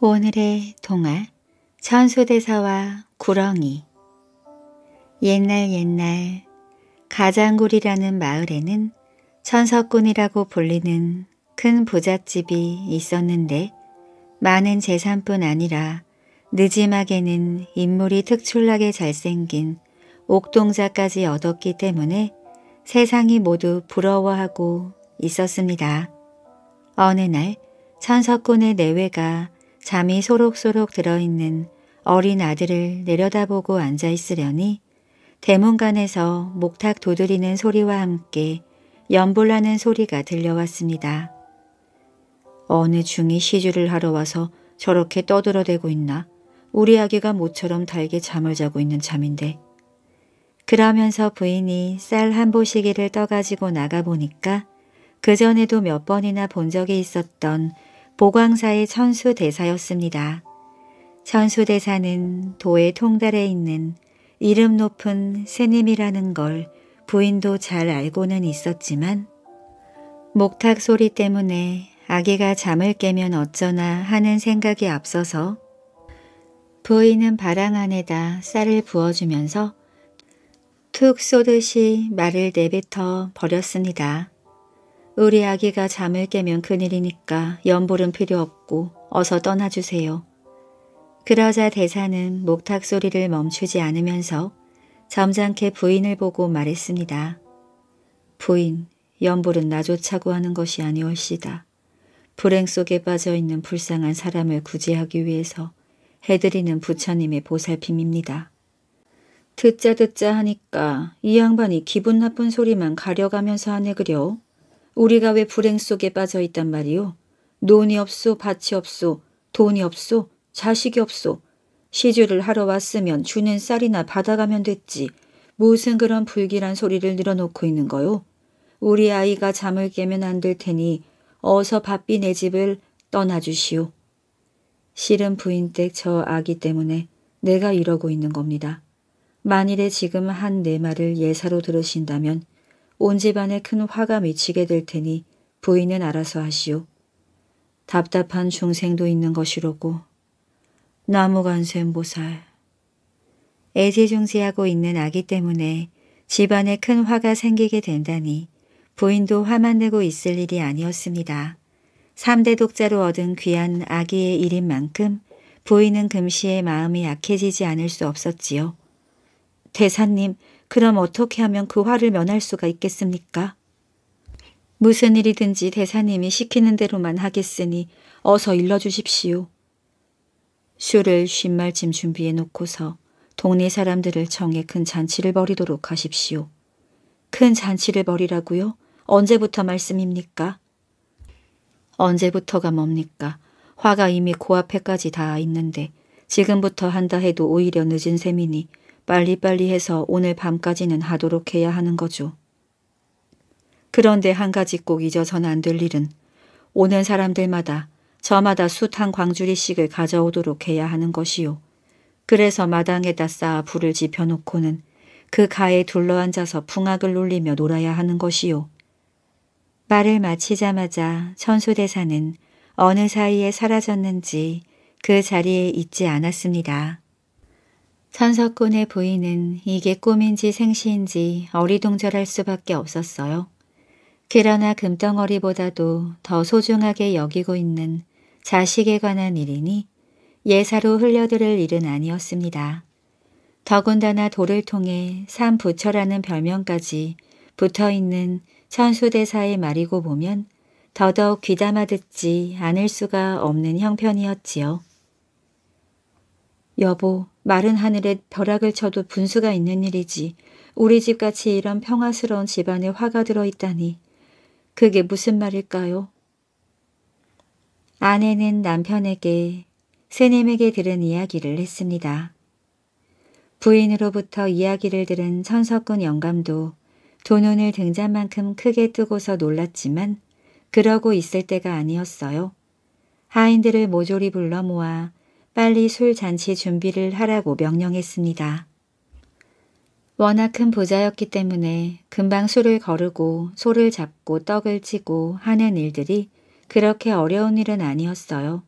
오늘의 동화 천수대사와 구렁이 옛날 옛날 가장굴이라는 마을에는 천석군이라고 불리는 큰 부잣집이 있었는데 많은 재산뿐 아니라 늦지막에는 인물이 특출나게 잘생긴 옥동자까지 얻었기 때문에 세상이 모두 부러워하고 있었습니다. 어느 날 천석군의 내외가 잠이 소록소록 들어있는 어린 아들을 내려다보고 앉아있으려니 대문간에서 목탁 도드리는 소리와 함께 연불나는 소리가 들려왔습니다. 어느 중이 시주를 하러 와서 저렇게 떠들어대고 있나 우리 아기가 모처럼 달게 잠을 자고 있는 잠인데 그러면서 부인이 쌀 한 보시기를 떠가지고 나가보니까 그전에도 몇 번이나 본 적이 있었던 보광사의 천수대사였습니다. 천수대사는 도의 통달에 있는 이름 높은 스님이라는 걸 부인도 잘 알고는 있었지만 목탁 소리 때문에 아기가 잠을 깨면 어쩌나 하는 생각이 앞서서 부인은 바랑 안에다 쌀을 부어주면서 툭 쏘듯이 말을 내뱉어 버렸습니다. 우리 아기가 잠을 깨면 그일이니까 연볼은 필요 없고 어서 떠나주세요. 그러자 대사는 목탁 소리를 멈추지 않으면서 점잖게 부인을 보고 말했습니다. 부인, 연볼은 나조차 구하는 것이 아니올시다. 불행 속에 빠져있는 불쌍한 사람을 구제하기 위해서 해드리는 부처님의 보살핌입니다. 듣자 듣자 하니까 이 양반이 기분 나쁜 소리만 가려가면서 하네 그려. 우리가 왜 불행 속에 빠져 있단 말이오? 논이 없소, 밭이 없소, 돈이 없소, 자식이 없소. 시주를 하러 왔으면 주는 쌀이나 받아가면 됐지. 무슨 그런 불길한 소리를 늘어놓고 있는 거요? 우리 아이가 잠을 깨면 안 될 테니 어서 바삐 내 집을 떠나주시오. 싫은 부인 댁저 아기 때문에 내가 이러고 있는 겁니다. 만일에 지금 한 내 말을 예사로 들으신다면 온 집안에 큰 화가 미치게 될 테니 부인은 알아서 하시오. 답답한 중생도 있는 것이로고 나무간센보살 애지중지하고 있는 아기 때문에 집안에 큰 화가 생기게 된다니 부인도 화만 내고 있을 일이 아니었습니다. 3대 독자로 얻은 귀한 아기의 일인 만큼 부인은 금시에 마음이 약해지지 않을 수 없었지요. 대사님, 그럼 어떻게 하면 그 화를 면할 수가 있겠습니까? 무슨 일이든지 대사님이 시키는 대로만 하겠으니 어서 일러주십시오. 술을 쉰말쯤 준비해 놓고서 동네 사람들을 정해 큰 잔치를 벌이도록 하십시오. 큰 잔치를 벌이라고요? 언제부터 말씀입니까? 언제부터가 뭡니까? 화가 이미 코앞에까지 닿아 있는데 지금부터 한다 해도 오히려 늦은 셈이니 빨리빨리 해서 오늘 밤까지는 하도록 해야 하는 거죠. 그런데 한 가지 꼭 잊어서는 안 될 일은 오는 사람들마다 저마다 숯한 광주리씩을 가져오도록 해야 하는 것이요. 그래서 마당에다 쌓아 불을 지펴놓고는 그 가에 둘러앉아서 풍악을 울리며 놀아야 하는 것이요. 말을 마치자마자 천수대사는 어느 사이에 사라졌는지 그 자리에 있지 않았습니다. 천석군의 부인은 이게 꿈인지 생시인지 어리둥절할 수밖에 없었어요. 그러나 금덩어리보다도 더 소중하게 여기고 있는 자식에 관한 일이니 예사로 흘려들을 일은 아니었습니다. 더군다나 돌을 통해 산부처라는 별명까지 붙어있는 천수대사의 말이고 보면 더더욱 귀담아 듣지 않을 수가 없는 형편이었지요. 여보, 마른 하늘에 벼락을 쳐도 분수가 있는 일이지 우리 집같이 이런 평화스러운 집안에 화가 들어있다니 그게 무슨 말일까요? 아내는 남편에게 새님에게 들은 이야기를 했습니다. 부인으로부터 이야기를 들은 천석군 영감도 도눈을 등잔만큼 크게 뜨고서 놀랐지만 그러고 있을 때가 아니었어요. 하인들을 모조리 불러 모아 빨리 술 잔치 준비를 하라고 명령했습니다. 워낙 큰 부자였기 때문에 금방 술을 거르고 소를 잡고 떡을 찌고 하는 일들이 그렇게 어려운 일은 아니었어요.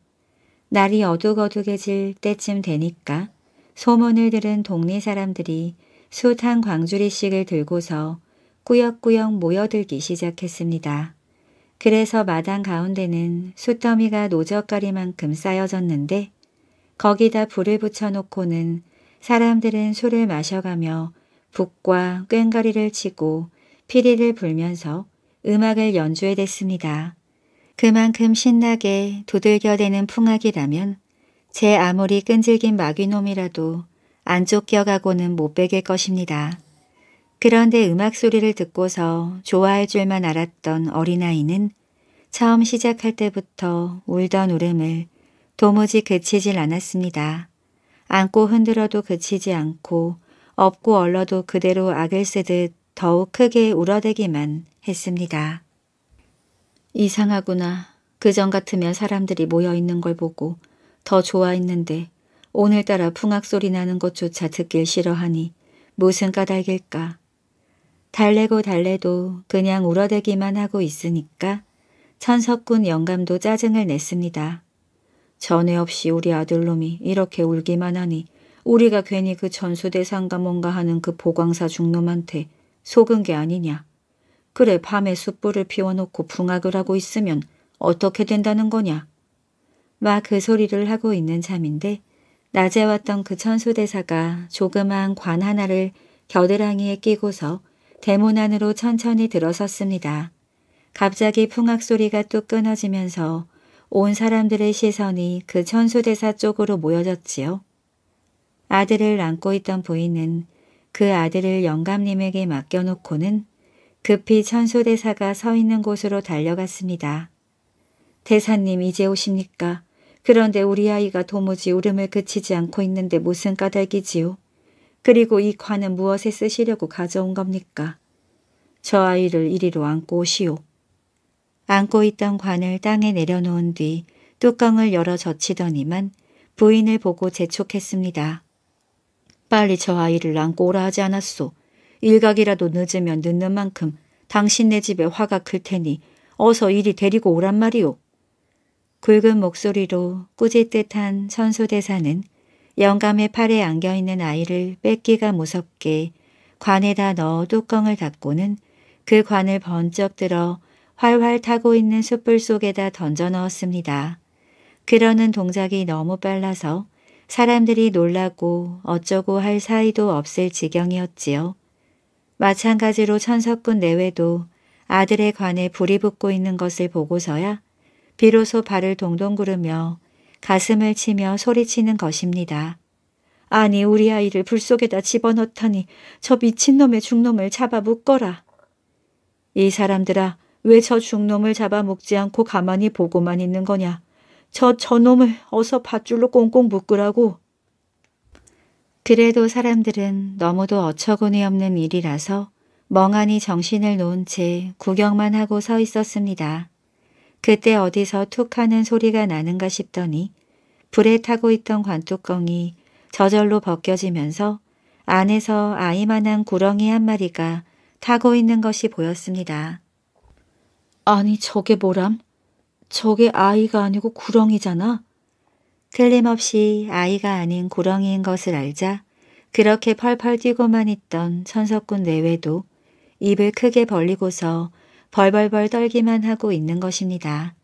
날이 어둑어둑해질 때쯤 되니까 소문을 들은 동네 사람들이 숱한 광주리씩을 들고서 꾸역꾸역 모여들기 시작했습니다. 그래서 마당 가운데는 숫더미가 노젓가리만큼 쌓여졌는데 거기다 불을 붙여놓고는 사람들은 술을 마셔가며 북과 꽹과리를 치고 피리를 불면서 음악을 연주해댔습니다. 그만큼 신나게 두들겨대는 풍악이라면 제 아무리 끈질긴 마귀놈이라도 안 쫓겨가고는 못 베길 것입니다. 그런데 음악 소리를 듣고서 좋아할 줄만 알았던 어린아이는 처음 시작할 때부터 울던 울음을 도무지 그치질 않았습니다. 안고 흔들어도 그치지 않고 업고 얼러도 그대로 악을 쓰듯 더욱 크게 울어대기만 했습니다. 이상하구나. 그전 같으면 사람들이 모여있는 걸 보고 더 좋아했는데 오늘따라 풍악 소리 나는 것조차 듣길 싫어하니 무슨 까닭일까. 달래고 달래도 그냥 울어대기만 하고 있으니까 천석군 영감도 짜증을 냈습니다. 전에 없이 우리 아들놈이 이렇게 울기만 하니 우리가 괜히 그전수대상과 뭔가 하는 그 보광사 중놈한테 속은 게 아니냐. 그래 밤에 숯불을 피워놓고 풍악을 하고 있으면 어떻게 된다는 거냐. 막 그 소리를 하고 있는 참인데 낮에 왔던 그 천수대사가 조그마한관 하나를 겨드랑이에 끼고서 대문 안으로 천천히 들어섰습니다. 갑자기 풍악 소리가 뚝 끊어지면서 온 사람들의 시선이 그 천수대사 쪽으로 모여졌지요. 아들을 안고 있던 부인은 그 아들을 영감님에게 맡겨놓고는 급히 천수대사가 서 있는 곳으로 달려갔습니다. 대사님 이제 오십니까? 그런데 우리 아이가 도무지 울음을 그치지 않고 있는데 무슨 까닭이지요? 그리고 이 관은 무엇에 쓰시려고 가져온 겁니까? 저 아이를 이리로 안고 오시오. 안고 있던 관을 땅에 내려놓은 뒤 뚜껑을 열어 젖히더니만 부인을 보고 재촉했습니다. 빨리 저 아이를 안고 오라 하지 않았소. 일각이라도 늦으면 늦는 만큼 당신네 집에 화가 클 테니 어서 이리 데리고 오란 말이오. 굵은 목소리로 꾸짖듯한 선수대사는 영감의 팔에 안겨있는 아이를 뺏기가 무섭게 관에다 넣어 뚜껑을 닫고는 그 관을 번쩍 들어 활활 타고 있는 숯불 속에다 던져 넣었습니다. 그러는 동작이 너무 빨라서 사람들이 놀라고 어쩌고 할 사이도 없을 지경이었지요. 마찬가지로 천석군 내외도 아들에 관해 불이 붙고 있는 것을 보고서야 비로소 발을 동동 구르며 가슴을 치며 소리치는 것입니다. 아니 우리 아이를 불 속에다 집어넣다니 저 미친놈의 죽놈을 잡아 묶어라. 이 사람들아 왜저죽놈을 잡아 먹지 않고 가만히 보고만 있는 거냐. 저 저놈을 어서 밧줄로 꽁꽁 묶으라고. 그래도 사람들은 너무도 어처구니 없는 일이라서 멍하니 정신을 놓은 채 구경만 하고 서 있었습니다. 그때 어디서 툭 하는 소리가 나는가 싶더니 불에 타고 있던 관뚜껑이 저절로 벗겨지면서 안에서 아이만한 구렁이 한 마리가 타고 있는 것이 보였습니다. 아니 저게 뭐람? 저게 아이가 아니고 구렁이잖아. 틀림없이 아이가 아닌 구렁이인 것을 알자 그렇게 펄펄 뛰고만 있던 천석군 내외도 입을 크게 벌리고서 벌벌벌 떨기만 하고 있는 것입니다.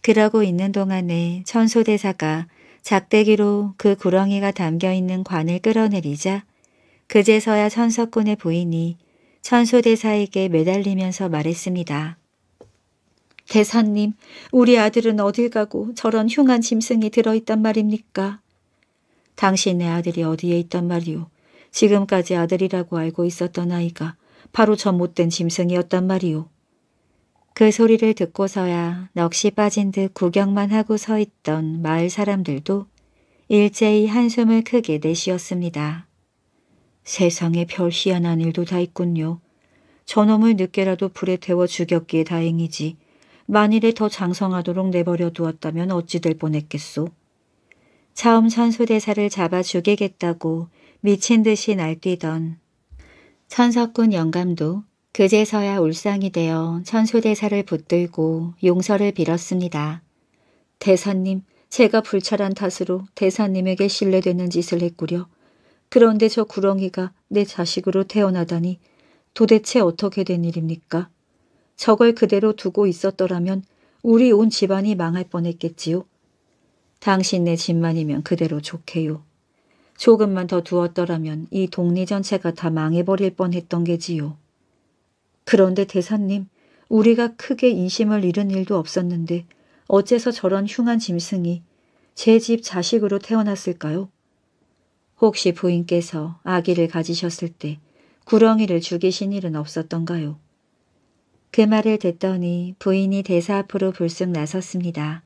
그러고 있는 동안에 천소대사가 작대기로 그 구렁이가 담겨있는 관을 끌어내리자 그제서야 천석군의 부인이 천소대사에게 매달리면서 말했습니다. 대사님, 우리 아들은 어딜 가고 저런 흉한 짐승이 들어있단 말입니까? 당신의 아들이 어디에 있단 말이오. 지금까지 아들이라고 알고 있었던 아이가 바로 저 못된 짐승이었단 말이오. 그 소리를 듣고서야 넋이 빠진 듯 구경만 하고 서 있던 마을 사람들도 일제히 한숨을 크게 내쉬었습니다. 세상에 별 희한한 일도 다 있군요. 저놈을 늦게라도 불에 태워 죽였기에 다행이지 만일에 더 장성하도록 내버려 두었다면 어찌 될 뻔했겠소. 처음 천수대사를 잡아 죽이겠다고 미친 듯이 날뛰던 천석군 영감도 그제서야 울상이 되어 천수대사를 붙들고 용서를 빌었습니다. 대사님, 제가 불찰한 탓으로 대사님에게 신뢰되는 짓을 했구려. 그런데 저 구렁이가 내 자식으로 태어나다니 도대체 어떻게 된 일입니까? 저걸 그대로 두고 있었더라면 우리 온 집안이 망할 뻔했겠지요. 당신네 집만이면 그대로 좋게요. 조금만 더 두었더라면 이동네 전체가 다 망해버릴 뻔했던 게지요. 그런데 대사님, 우리가 크게 인심을 잃은 일도 없었는데 어째서 저런 흉한 짐승이 제 집 자식으로 태어났을까요? 혹시 부인께서 아기를 가지셨을 때 구렁이를 죽이신 일은 없었던가요? 그 말을 듣더니 부인이 대사 앞으로 불쑥 나섰습니다.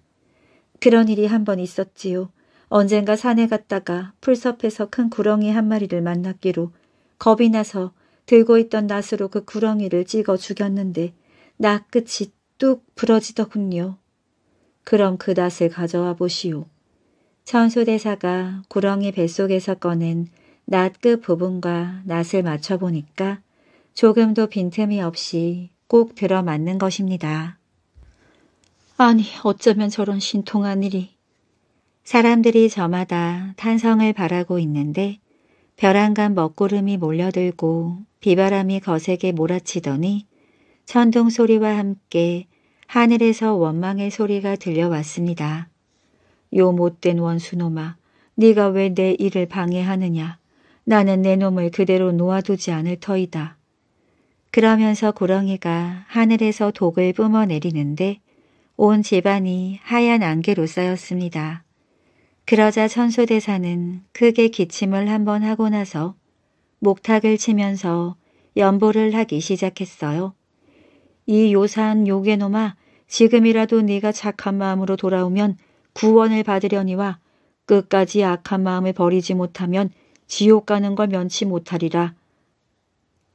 그런 일이 한 번 있었지요. 언젠가 산에 갔다가 풀섭에서 큰 구렁이 한 마리를 만났기로 겁이 나서 들고 있던 낫으로 그 구렁이를 찍어 죽였는데 낫끝이 뚝 부러지더군요. 그럼 그 낫을 가져와 보시오. 천수대사가 구렁이 뱃속에서 꺼낸 낫 끝 부분과 낫을 맞춰보니까 조금도 빈틈이 없이 꼭 들어맞는 것입니다. 아니, 어쩌면 저런 신통한 일이. 사람들이 저마다 탄성을 바라고 있는데 벼랑간 먹구름이 몰려들고 비바람이 거세게 몰아치더니 천둥 소리와 함께 하늘에서 원망의 소리가 들려왔습니다. 요 못된 원수놈아, 네가 왜 내 일을 방해하느냐? 나는 내 놈을 그대로 놓아두지 않을 터이다. 그러면서 구렁이가 하늘에서 독을 뿜어내리는데 온 집안이 하얀 안개로 쌓였습니다. 그러자 천수대사는 크게 기침을 한번 하고 나서 목탁을 치면서 연보를 하기 시작했어요. 이 요산 요괴놈아 지금이라도 네가 착한 마음으로 돌아오면 구원을 받으려니와 끝까지 악한 마음을 버리지 못하면 지옥 가는 걸 면치 못하리라.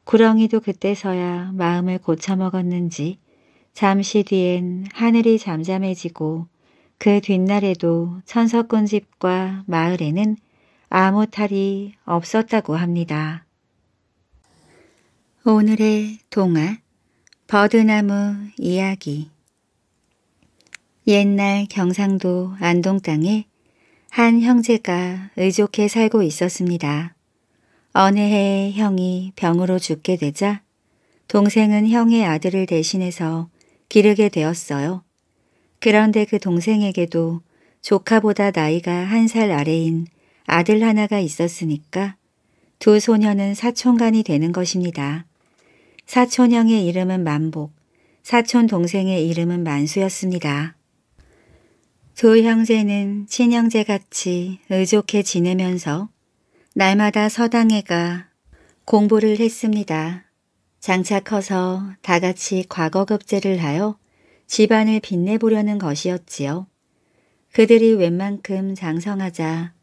구렁이도 그때서야 마음을 고쳐먹었는지 잠시 뒤엔 하늘이 잠잠해지고 그 뒷날에도 천석군 집과 마을에는 아무 탈이 없었다고 합니다. 오늘의 동화 버드나무 이야기 옛날 경상도 안동 땅에 한 형제가 의족해 살고 있었습니다. 어느 해에 형이 병으로 죽게 되자 동생은 형의 아들을 대신해서 기르게 되었어요. 그런데 그 동생에게도 조카보다 나이가 한 살 아래인 아들 하나가 있었으니까 두소년은 사촌간이 되는 것입니다. 사촌형의 이름은 만복, 사촌 동생의 이름은 만수였습니다. 두 형제는 친형제같이 의족해 지내면서 날마다 서당에 가 공부를 했습니다. 장차 커서 다같이 과거급제를 하여 집안을 빛내보려는 것이었지요. 그들이 웬만큼 장성하자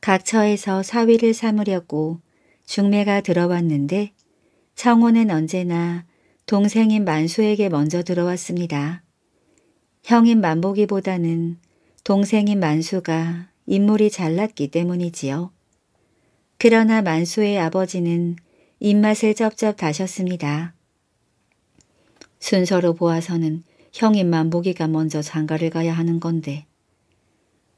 각 처에서 사위를 삼으려고 중매가 들어왔는데 청호는 언제나 동생인 만수에게 먼저 들어왔습니다. 형인 만보기보다는 동생인 만수가 인물이 잘났기 때문이지요. 그러나 만수의 아버지는 입맛을 쩝쩝 다셨습니다. 순서로 보아서는 형인만 모기가 먼저 장가를 가야 하는 건데.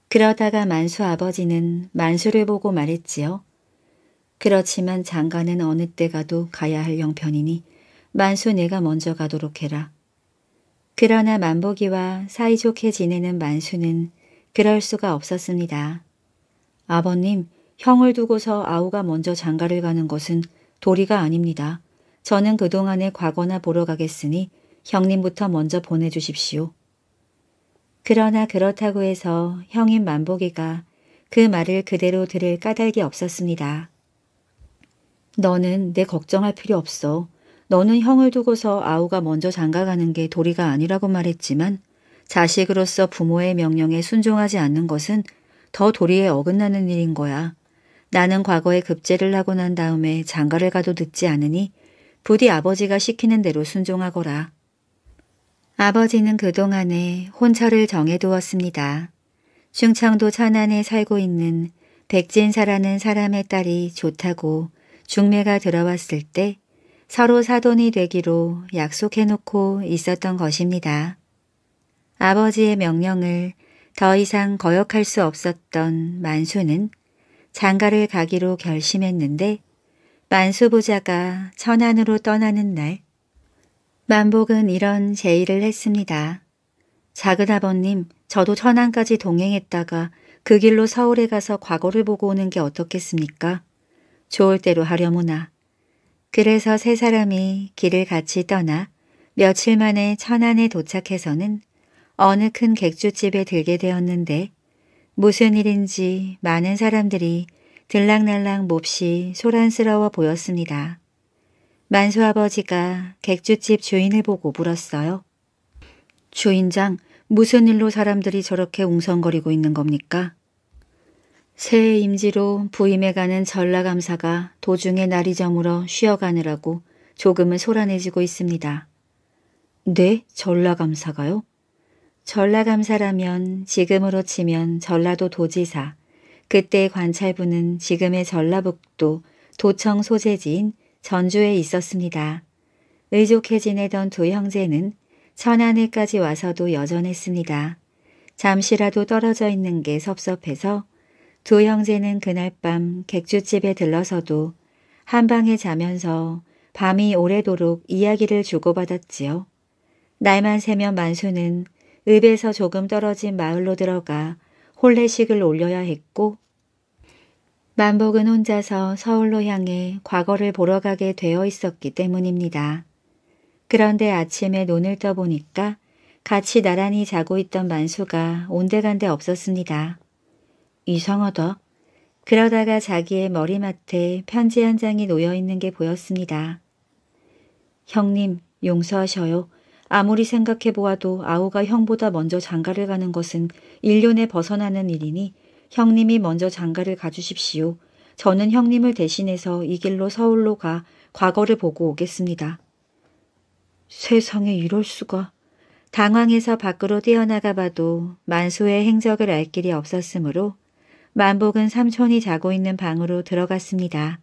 그러다가 만수 아버지는 만수를 보고 말했지요. 그렇지만 장가는 어느 때 가도 가야 할 형편이니 만수 내가 먼저 가도록 해라. 그러나 만복이와 사이좋게 지내는 만수는 그럴 수가 없었습니다. 아버님, 형을 두고서 아우가 먼저 장가를 가는 것은 도리가 아닙니다. 저는 그동안에 과거나 보러 가겠으니 형님부터 먼저 보내주십시오. 그러나 그렇다고 해서 형인 만보기가 그 말을 그대로 들을 까닭이 없었습니다. 너는 내 걱정할 필요 없어. 너는 형을 두고서 아우가 먼저 장가가는 게 도리가 아니라고 말했지만 자식으로서 부모의 명령에 순종하지 않는 것은 더 도리에 어긋나는 일인 거야. 나는 과거에 급제를 하고 난 다음에 장가를 가도 늦지 않으니 부디 아버지가 시키는 대로 순종하거라. 아버지는 그동안에 혼처를 정해두었습니다. 충청도 천안에 살고 있는 백진사라는 사람의 딸이 좋다고 중매가 들어왔을 때 서로 사돈이 되기로 약속해놓고 있었던 것입니다. 아버지의 명령을 더 이상 거역할 수 없었던 만수는 장가를 가기로 결심했는데 만수부자가 천안으로 떠나는 날 만복은 이런 제의를 했습니다. 작은아버님 저도 천안까지 동행했다가 그 길로 서울에 가서 과거를 보고 오는 게 어떻겠습니까? 좋을 대로 하려무나. 그래서 세 사람이 길을 같이 떠나 며칠 만에 천안에 도착해서는 어느 큰 객주집에 들게 되었는데 무슨 일인지 많은 사람들이 들락날락 몹시 소란스러워 보였습니다. 만수 아버지가 객주집 주인을 보고 물었어요. 주인장, 무슨 일로 사람들이 저렇게 웅성거리고 있는 겁니까? 새해 임지로 부임해가는 전라감사가 도중에 날이 저물어 쉬어가느라고 조금은 소란해지고 있습니다. 네? 전라감사가요? 전라감사라면 지금으로 치면 전라도 도지사, 그때 관찰부는 지금의 전라북도 도청 소재지인 전주에 있었습니다. 의족해 지내던 두 형제는 천안에까지 와서도 여전했습니다. 잠시라도 떨어져 있는 게 섭섭해서 두 형제는 그날 밤 객주집에 들러서도 한방에 자면서 밤이 오래도록 이야기를 주고받았지요. 날만 새면 만수는 읍에서 조금 떨어진 마을로 들어가 홀례식을 올려야 했고 만복은 혼자서 서울로 향해 과거를 보러 가게 되어 있었기 때문입니다. 그런데 아침에 눈을 떠보니까 같이 나란히 자고 있던 만수가 온데간데 없었습니다. 이상하다. 그러다가 자기의 머리맡에 편지 한 장이 놓여있는 게 보였습니다. 형님, 용서하셔요. 아무리 생각해 보아도 아우가 형보다 먼저 장가를 가는 것은 일년에 벗어나는 일이니 형님이 먼저 장가를 가주십시오. 저는 형님을 대신해서 이 길로 서울로 가 과거를 보고 오겠습니다. 세상에 이럴 수가. 당황해서 밖으로 뛰어나가 봐도 만수의 행적을 알 길이 없었으므로 만복은 삼촌이 자고 있는 방으로 들어갔습니다.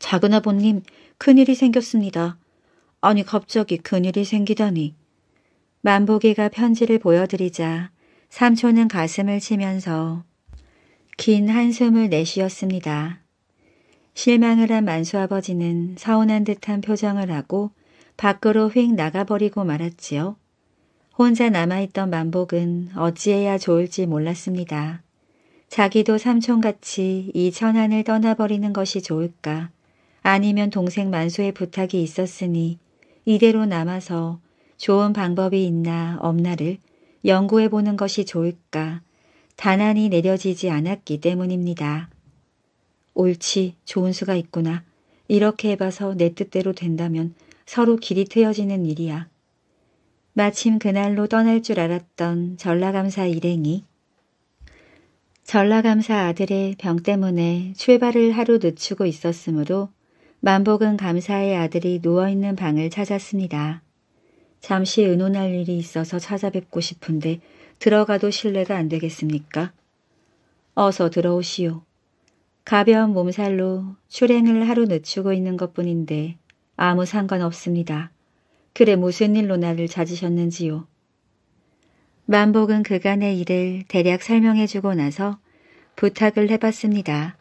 작은 아버님, 큰일이 생겼습니다. 아니 갑자기 큰일이 생기다니. 만보기가 편지를 보여드리자 삼촌은 가슴을 치면서 긴 한숨을 내쉬었습니다. 실망을 한 만수아버지는 서운한 듯한 표정을 하고 밖으로 휙 나가버리고 말았지요. 혼자 남아있던 만복은 어찌해야 좋을지 몰랐습니다. 자기도 삼촌같이 이 천안을 떠나버리는 것이 좋을까 아니면 동생 만수의 부탁이 있었으니 이대로 남아서 좋은 방법이 있나 없나를 연구해 보는 것이 좋을까 단안이 내려지지 않았기 때문입니다. 옳지, 좋은 수가 있구나. 이렇게 해봐서 내 뜻대로 된다면 서로 길이 트여지는 일이야. 마침 그날로 떠날 줄 알았던 전라감사 일행이 전라감사 아들의 병 때문에 출발을 하루 늦추고 있었으므로 만복은 감사의 아들이 누워있는 방을 찾았습니다. 잠시 의논할 일이 있어서 찾아뵙고 싶은데 들어가도 신뢰가안 되겠습니까? 어서 들어오시오. 가벼운 몸살로 출행을 하루 늦추고 있는 것뿐인데 아무 상관없습니다. 그래 무슨 일로 나를 찾으셨는지요. 만복은 그간의 일을 대략 설명해주고 나서 부탁을 해봤습니다.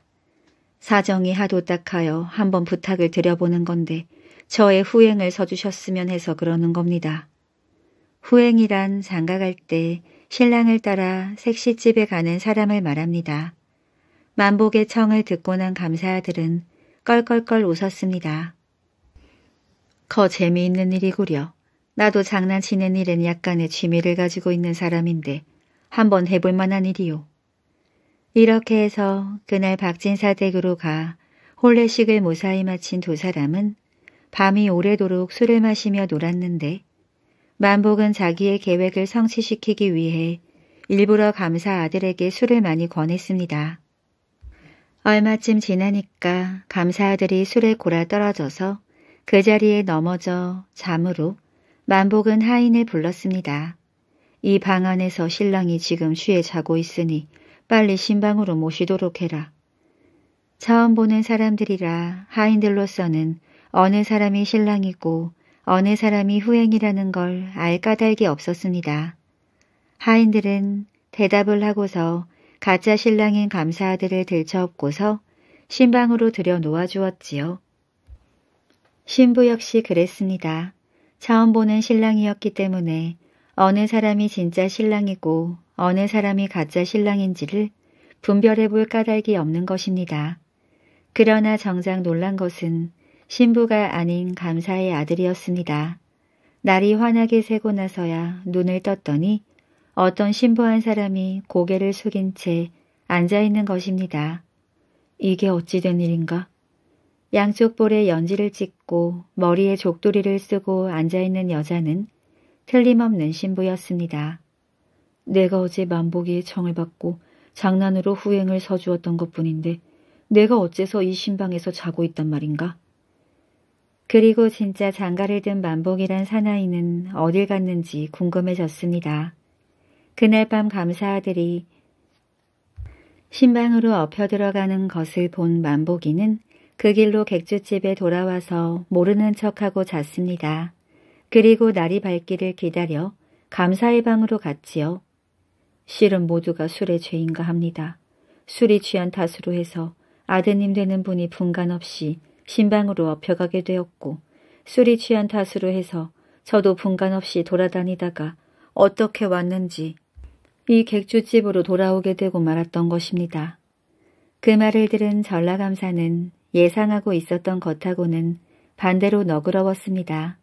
사정이 하도 딱하여 한번 부탁을 드려보는 건데 저의 후행을 서주셨으면 해서 그러는 겁니다. 후행이란 장가갈 때 신랑을 따라 색시집에 가는 사람을 말합니다. 만복의 청을 듣고 난 감사아들은 껄껄껄 웃었습니다. 거 재미있는 일이구려. 나도 장난치는 일은 약간의 취미를 가지고 있는 사람인데 한번 해볼 만한 일이요. 이렇게 해서 그날 박진사댁으로 가홀례식을 무사히 마친 두 사람은 밤이 오래도록 술을 마시며 놀았는데 만복은 자기의 계획을 성취시키기 위해 일부러 감사 아들에게 술을 많이 권했습니다. 얼마쯤 지나니까 감사 아들이 술에 골아 떨어져서 그 자리에 넘어져 잠으로 만복은 하인을 불렀습니다. 이 방 안에서 신랑이 지금 쉬에 자고 있으니 빨리 신방으로 모시도록 해라. 처음 보는 사람들이라 하인들로서는 어느 사람이 신랑이고 어느 사람이 후행이라는 걸 알 까닭이 없었습니다. 하인들은 대답을 하고서 가짜 신랑인 감사아들을 들쳐업고서 신방으로 들여 놓아주었지요. 신부 역시 그랬습니다. 처음 보는 신랑이었기 때문에 어느 사람이 진짜 신랑이고 어느 사람이 가짜 신랑인지를 분별해 볼 까닭이 없는 것입니다. 그러나 정작 놀란 것은 신부가 아닌 감사의 아들이었습니다. 날이 환하게 새고 나서야 눈을 떴더니 어떤 신부 한 사람이 고개를 숙인 채 앉아있는 것입니다. 이게 어찌 된 일인가? 양쪽 볼에 연지를 찍고 머리에 족두리를 쓰고 앉아있는 여자는 틀림없는 신부였습니다. 내가 어제 만보기에 청을 받고 장난으로 후행을 서주었던 것뿐인데 내가 어째서 이 신방에서 자고 있단 말인가? 그리고 진짜 장가를 든 만복이란 사나이는 어딜 갔는지 궁금해졌습니다. 그날 밤 감사아들이 신방으로 엎혀 들어가는 것을 본 만복이는 그 길로 객주집에 돌아와서 모르는 척하고 잤습니다. 그리고 날이 밝기를 기다려 감사의 방으로 갔지요. 실은 모두가 술의 죄인가 합니다. 술이 취한 탓으로 해서 아드님 되는 분이 분간 없이 신방으로 업혀가게 되었고 술이 취한 탓으로 해서 저도 분간 없이 돌아다니다가 어떻게 왔는지 이 객주집으로 돌아오게 되고 말았던 것입니다. 그 말을 들은 전라감사는 예상하고 있었던 것하고는 반대로 너그러웠습니다.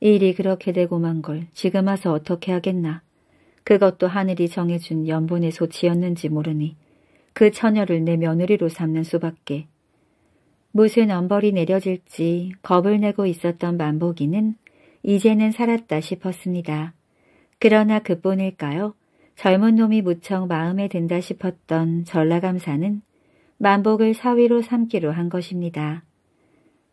일이 그렇게 되고 만걸 지금 와서 어떻게 하겠나. 그것도 하늘이 정해준 연분의 소치였는지 모르니 그 처녀를 내 며느리로 삼는 수밖에. 무슨 엄벌이 내려질지 겁을 내고 있었던 만복이는 이제는 살았다 싶었습니다. 그러나 그뿐일까요? 젊은 놈이 무척 마음에 든다 싶었던 전라감사는 만복을 사위로 삼기로 한 것입니다.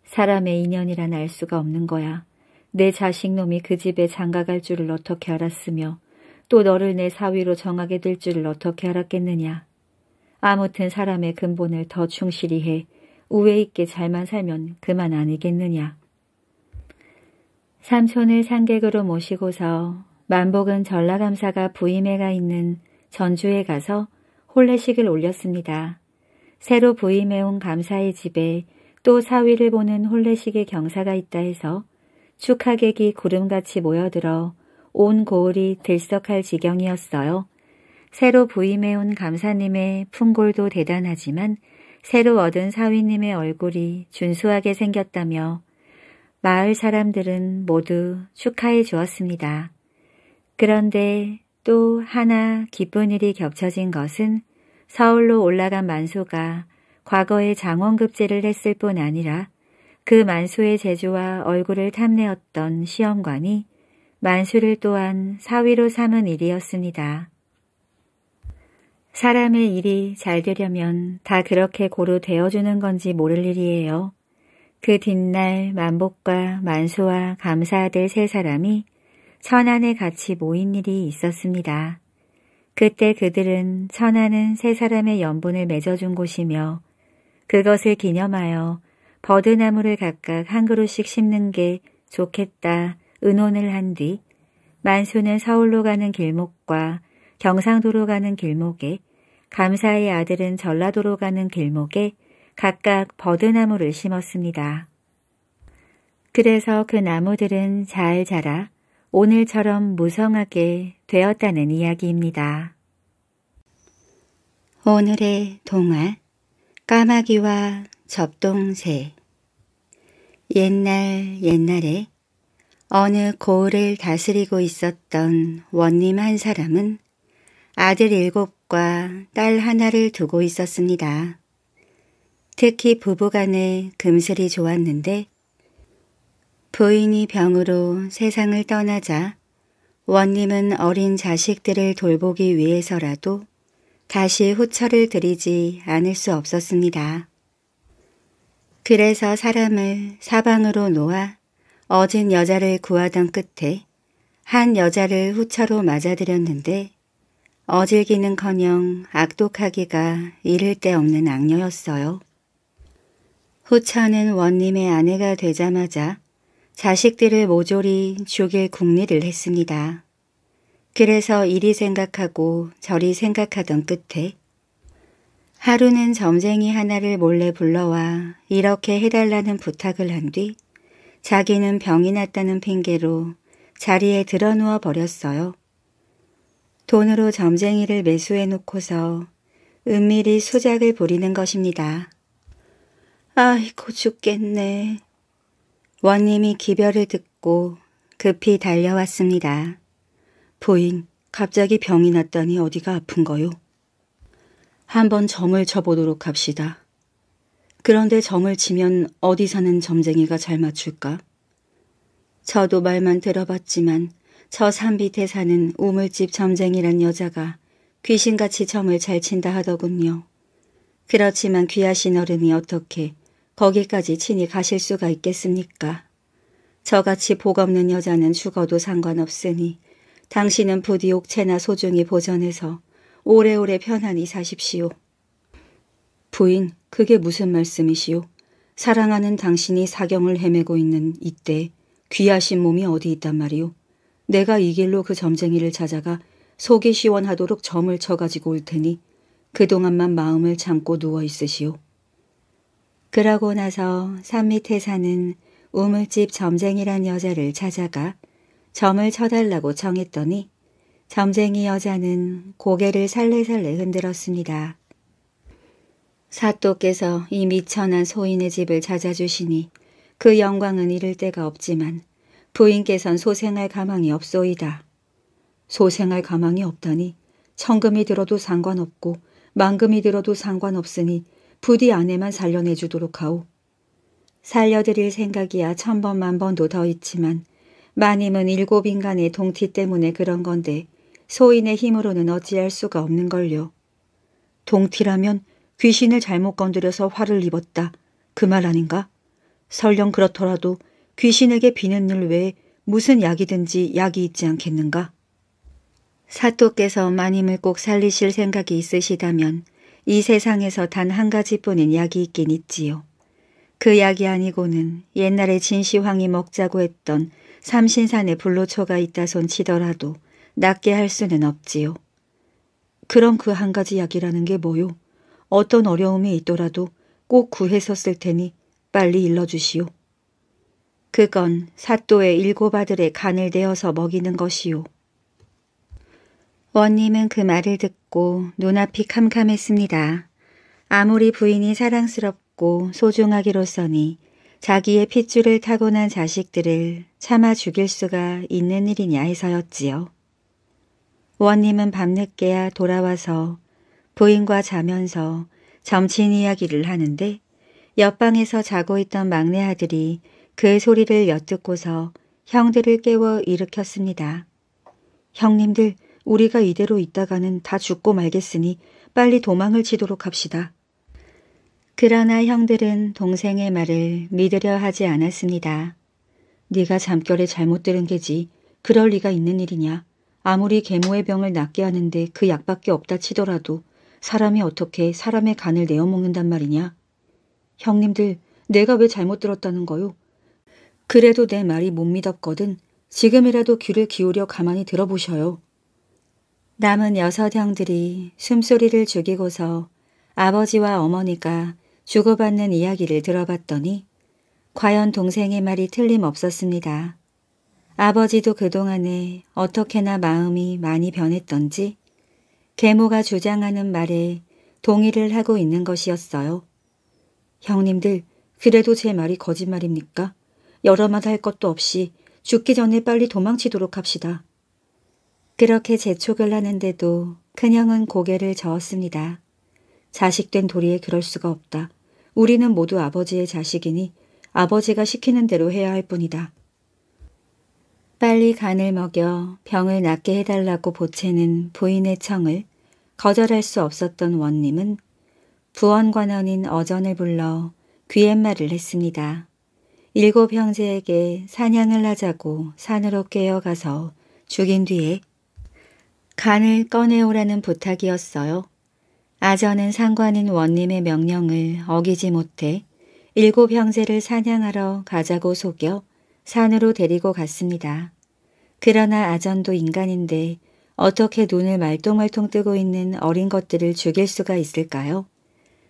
사람의 인연이란 알 수가 없는 거야. 내 자식 놈이 그 집에 장가갈 줄을 어떻게 알았으며 또 너를 내 사위로 정하게 될 줄을 어떻게 알았겠느냐. 아무튼 사람의 근본을 더 충실히 해 우애 있게 잘만 살면 그만 아니겠느냐. 삼촌을 상객으로 모시고서 만복은 전라감사가 부임해가 있는 전주에 가서 홀례식을 올렸습니다. 새로 부임해온 감사의 집에 또 사위를 보는 홀례식의 경사가 있다 해서 축하객이 구름같이 모여들어 온 고을이 들썩할 지경이었어요. 새로 부임해온 감사님의 풍골도 대단하지만 새로 얻은 사위님의 얼굴이 준수하게 생겼다며 마을 사람들은 모두 축하해 주었습니다. 그런데 또 하나 기쁜 일이 겹쳐진 것은 서울로 올라간 만소가 과거에 장원급제를 했을 뿐 아니라 그 만소의 재주와 얼굴을 탐내었던 시험관이 만수를 또한 사위로 삼은 일이었습니다. 사람의 일이 잘 되려면 다 그렇게 고루 되어주는 건지 모를 일이에요. 그 뒷날 만복과 만수와 감사들 세 사람이 천안에 같이 모인 일이 있었습니다. 그때 그들은 천안은 세 사람의 연분을 맺어준 곳이며 그것을 기념하여 버드나무를 각각 한 그루씩 심는 게 좋겠다 은혼을한뒤 만수는 서울로 가는 길목과 경상도로 가는 길목에 감사의 아들은 전라도로 가는 길목에 각각 버드나무를 심었습니다. 그래서 그 나무들은 잘 자라 오늘처럼 무성하게 되었다는 이야기입니다. 오늘의 동화 까마귀와 접동새 옛날 옛날에 어느 고을을 다스리고 있었던 원님 한 사람은 아들 일곱과 딸 하나를 두고 있었습니다. 특히 부부간에 금슬이 좋았는데 부인이 병으로 세상을 떠나자 원님은 어린 자식들을 돌보기 위해서라도 다시 후처를 드리지 않을 수 없었습니다. 그래서 사람을 사방으로 놓아 어진 여자를 구하던 끝에 한 여자를 후처로 맞아들였는데 어질기는커녕 악독하기가 이를 데 없는 악녀였어요. 후처는 원님의 아내가 되자마자 자식들을 모조리 죽일 궁리를 했습니다. 그래서 이리 생각하고 저리 생각하던 끝에 하루는 점쟁이 하나를 몰래 불러와 이렇게 해달라는 부탁을 한뒤 자기는 병이 났다는 핑계로 자리에 드러누워 버렸어요. 돈으로 점쟁이를 매수해 놓고서 은밀히 수작을 부리는 것입니다. 아이고 죽겠네. 원님이 기별을 듣고 급히 달려왔습니다. 부인, 갑자기 병이 났다니 어디가 아픈거요? 한번 점을 쳐보도록 합시다. 그런데 점을 치면 어디 사는 점쟁이가 잘 맞출까? 저도 말만 들어봤지만 저산 밑에 사는 우물집 점쟁이란 여자가 귀신같이 점을 잘 친다 하더군요. 그렇지만 귀하신 어른이 어떻게 거기까지 친히 가실 수가 있겠습니까? 저같이 복 없는 여자는 죽어도 상관없으니 당신은 부디 옥체나 소중히 보전해서 오래오래 편안히 사십시오. 부인, 그게 무슨 말씀이시오? 사랑하는 당신이 사경을 헤매고 있는 이때 귀하신 몸이 어디 있단 말이오? 내가 이 길로 그 점쟁이를 찾아가 속이 시원하도록 점을 쳐가지고 올 테니 그동안만 마음을 참고 누워 있으시오. 그러고 나서 산 밑에 사는 우물집 점쟁이란 여자를 찾아가 점을 쳐달라고 청했더니 점쟁이 여자는 고개를 살레살레 흔들었습니다. 사또께서 이 미천한 소인의 집을 찾아주시니 그 영광은 이를 데가 없지만 부인께선 소생할 가망이 없소이다. 소생할 가망이 없다니 천금이 들어도 상관없고 만금이 들어도 상관없으니 부디 아내만 살려내주도록 하오. 살려드릴 생각이야 천번 만번도 더 있지만 마님은 일곱 인간의 동티 때문에 그런 건데 소인의 힘으로는 어찌할 수가 없는걸요. 동티라면 귀신을 잘못 건드려서 화를 입었다. 그 말 아닌가? 설령 그렇더라도 귀신에게 비는 일 외에 무슨 약이든지 약이 있지 않겠는가? 사또께서 마님을 꼭 살리실 생각이 있으시다면 이 세상에서 단 한 가지뿐인 약이 있긴 있지요. 그 약이 아니고는 옛날에 진시황이 먹자고 했던 삼신산에 불로초가 있다손 치더라도 낫게 할 수는 없지요. 그럼 그 한 가지 약이라는 게 뭐요? 어떤 어려움이 있더라도 꼭 구해서 쓸 테니 빨리 일러주시오. 그건 사또의 일곱 아들의 간을 내어서 먹이는 것이오 원님은 그 말을 듣고 눈앞이 캄캄했습니다. 아무리 부인이 사랑스럽고 소중하기로서니 자기의 핏줄을 타고난 자식들을 참아 죽일 수가 있는 일이냐 해서였지요. 원님은 밤늦게야 돌아와서 부인과 자면서 점친 이야기를 하는데 옆방에서 자고 있던 막내 아들이 그 소리를 엿듣고서 형들을 깨워 일으켰습니다. 형님들 우리가 이대로 있다가는 다 죽고 말겠으니 빨리 도망을 치도록 합시다. 그러나 형들은 동생의 말을 믿으려 하지 않았습니다. 네가 잠결에 잘못 들은 게지 그럴 리가 있는 일이냐. 아무리 계모의 병을 낫게 하는데 그 약밖에 없다 치더라도 사람이 어떻게 사람의 간을 내어먹는단 말이냐. 형님들 내가 왜 잘못 들었다는 거요? 그래도 내 말이 못 믿었거든 지금이라도 귀를 기울여 가만히 들어보셔요. 남은 여섯 형들이 숨소리를 죽이고서 아버지와 어머니가 주고받는 이야기를 들어봤더니 과연 동생의 말이 틀림없었습니다. 아버지도 그동안에 어떻게나 마음이 많이 변했던지 계모가 주장하는 말에 동의를 하고 있는 것이었어요. 형님들, 그래도 제 말이 거짓말입니까? 여러 말할 것도 없이 죽기 전에 빨리 도망치도록 합시다. 그렇게 재촉을 하는데도 큰형은 고개를 저었습니다. 자식된 도리에 그럴 수가 없다. 우리는 모두 아버지의 자식이니 아버지가 시키는 대로 해야 할 뿐이다. 빨리 간을 먹여 병을 낫게 해달라고 보채는 부인의 청을 거절할 수 없었던 원님은 부원관원인 어전을 불러 귀옛말을 했습니다. 일곱 형제에게 사냥을 하자고 산으로 깨어가서 죽인 뒤에 간을 꺼내오라는 부탁이었어요. 아전은 상관인 원님의 명령을 어기지 못해 일곱 형제를 사냥하러 가자고 속여 산으로 데리고 갔습니다. 그러나 아전도 인간인데 어떻게 눈을 말똥말똥 뜨고 있는 어린 것들을 죽일 수가 있을까요?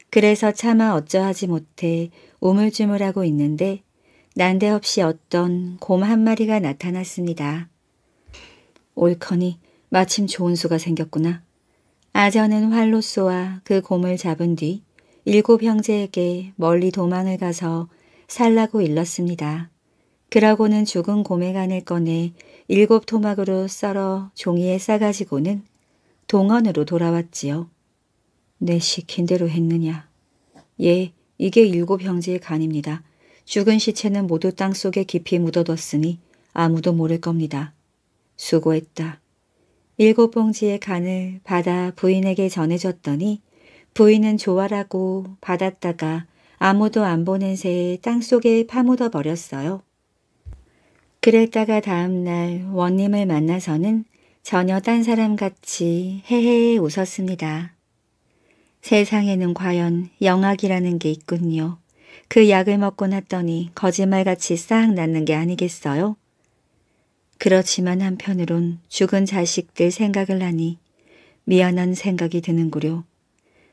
그래서 차마 어쩌하지 못해 우물쭈물하고 있는데 난데없이 어떤 곰 한 마리가 나타났습니다. 옳거니 마침 좋은 수가 생겼구나. 아전은 활로 쏘아 그 곰을 잡은 뒤 일곱 형제에게 멀리 도망을 가서 살라고 일렀습니다. 그러고는 죽은 곰의 간을 꺼내 일곱 토막으로 썰어 종이에 싸가지고는 동원으로 돌아왔지요. 내 시킨 대로 했느냐. 예, 이게 일곱 형제의 간입니다. 죽은 시체는 모두 땅속에 깊이 묻어뒀으니 아무도 모를 겁니다. 수고했다. 일곱 봉지의 간을 받아 부인에게 전해줬더니 부인은 좋아라고 받았다가 아무도 안 보는 새에 땅속에 파묻어 버렸어요. 그랬다가 다음날 원님을 만나서는 전혀 딴 사람 같이 헤헤 웃었습니다. 세상에는 과연 영악이라는 게 있군요. 그 약을 먹고 났더니 거짓말같이 싹 낫는 게 아니겠어요? 그렇지만 한편으론 죽은 자식들 생각을 하니 미안한 생각이 드는구려.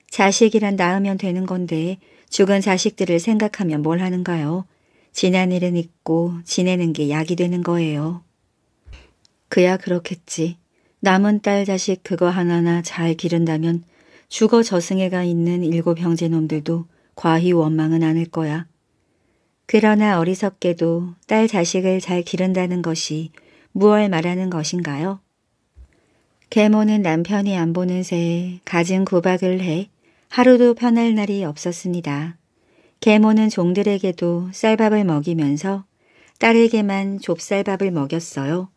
자식이란 낳으면 되는 건데 죽은 자식들을 생각하면 뭘 하는가요? 지난 일은 잊고 지내는 게 약이 되는 거예요. 그야 그렇겠지. 남은 딸 자식 그거 하나나 잘 기른다면 죽어 저승에가 있는 일곱 형제놈들도 과히 원망은 않을 거야. 그러나 어리석게도 딸 자식을 잘 기른다는 것이 무얼 말하는 것인가요? 계모는 남편이 안 보는 새에 가진 구박을 해 하루도 편할 날이 없었습니다. 계모는 종들에게도 쌀밥을 먹이면서 딸에게만 좁쌀밥을 먹였어요.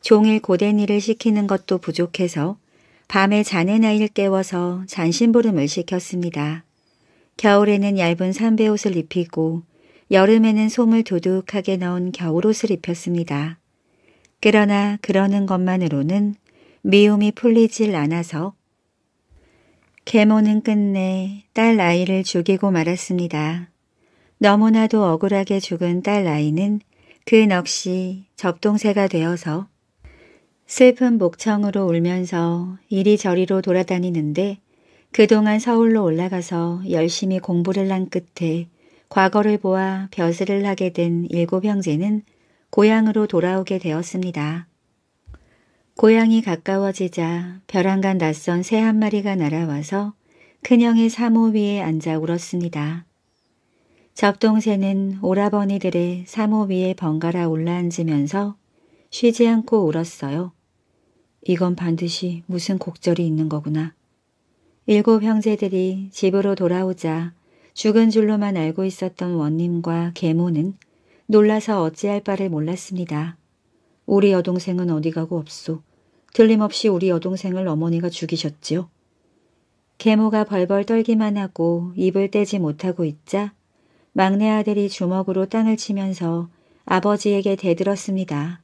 종일 고된 일을 시키는 것도 부족해서 밤에 자는 아이를 깨워서 잔심보름을 시켰습니다. 겨울에는 얇은 삼베옷을 입히고 여름에는 솜을 도둑하게 넣은 겨울옷을 입혔습니다. 그러나 그러는 것만으로는 미움이 풀리질 않아서 계모는 끝내 딸 아이를 죽이고 말았습니다. 너무나도 억울하게 죽은 딸 아이는 그 넋이 접동새가 되어서 슬픈 목청으로 울면서 이리저리로 돌아다니는데 그동안 서울로 올라가서 열심히 공부를 한 끝에 과거를 보아 벼슬을 하게 된 일곱 형제는 고향으로 돌아오게 되었습니다. 고향이 가까워지자 벼랑간 낯선 새 한 마리가 날아와서 큰형의 사모 위에 앉아 울었습니다. 접동새는 오라버니들의 사모 위에 번갈아 올라앉으면서 쉬지 않고 울었어요. 이건 반드시 무슨 곡절이 있는 거구나. 일곱 형제들이 집으로 돌아오자 죽은 줄로만 알고 있었던 원님과 계모는 놀라서 어찌할 바를 몰랐습니다. 우리 여동생은 어디 가고 없소. 틀림없이 우리 여동생을 어머니가 죽이셨지요. 계모가 벌벌 떨기만 하고 입을 떼지 못하고 있자 막내 아들이 주먹으로 땅을 치면서 아버지에게 대들었습니다.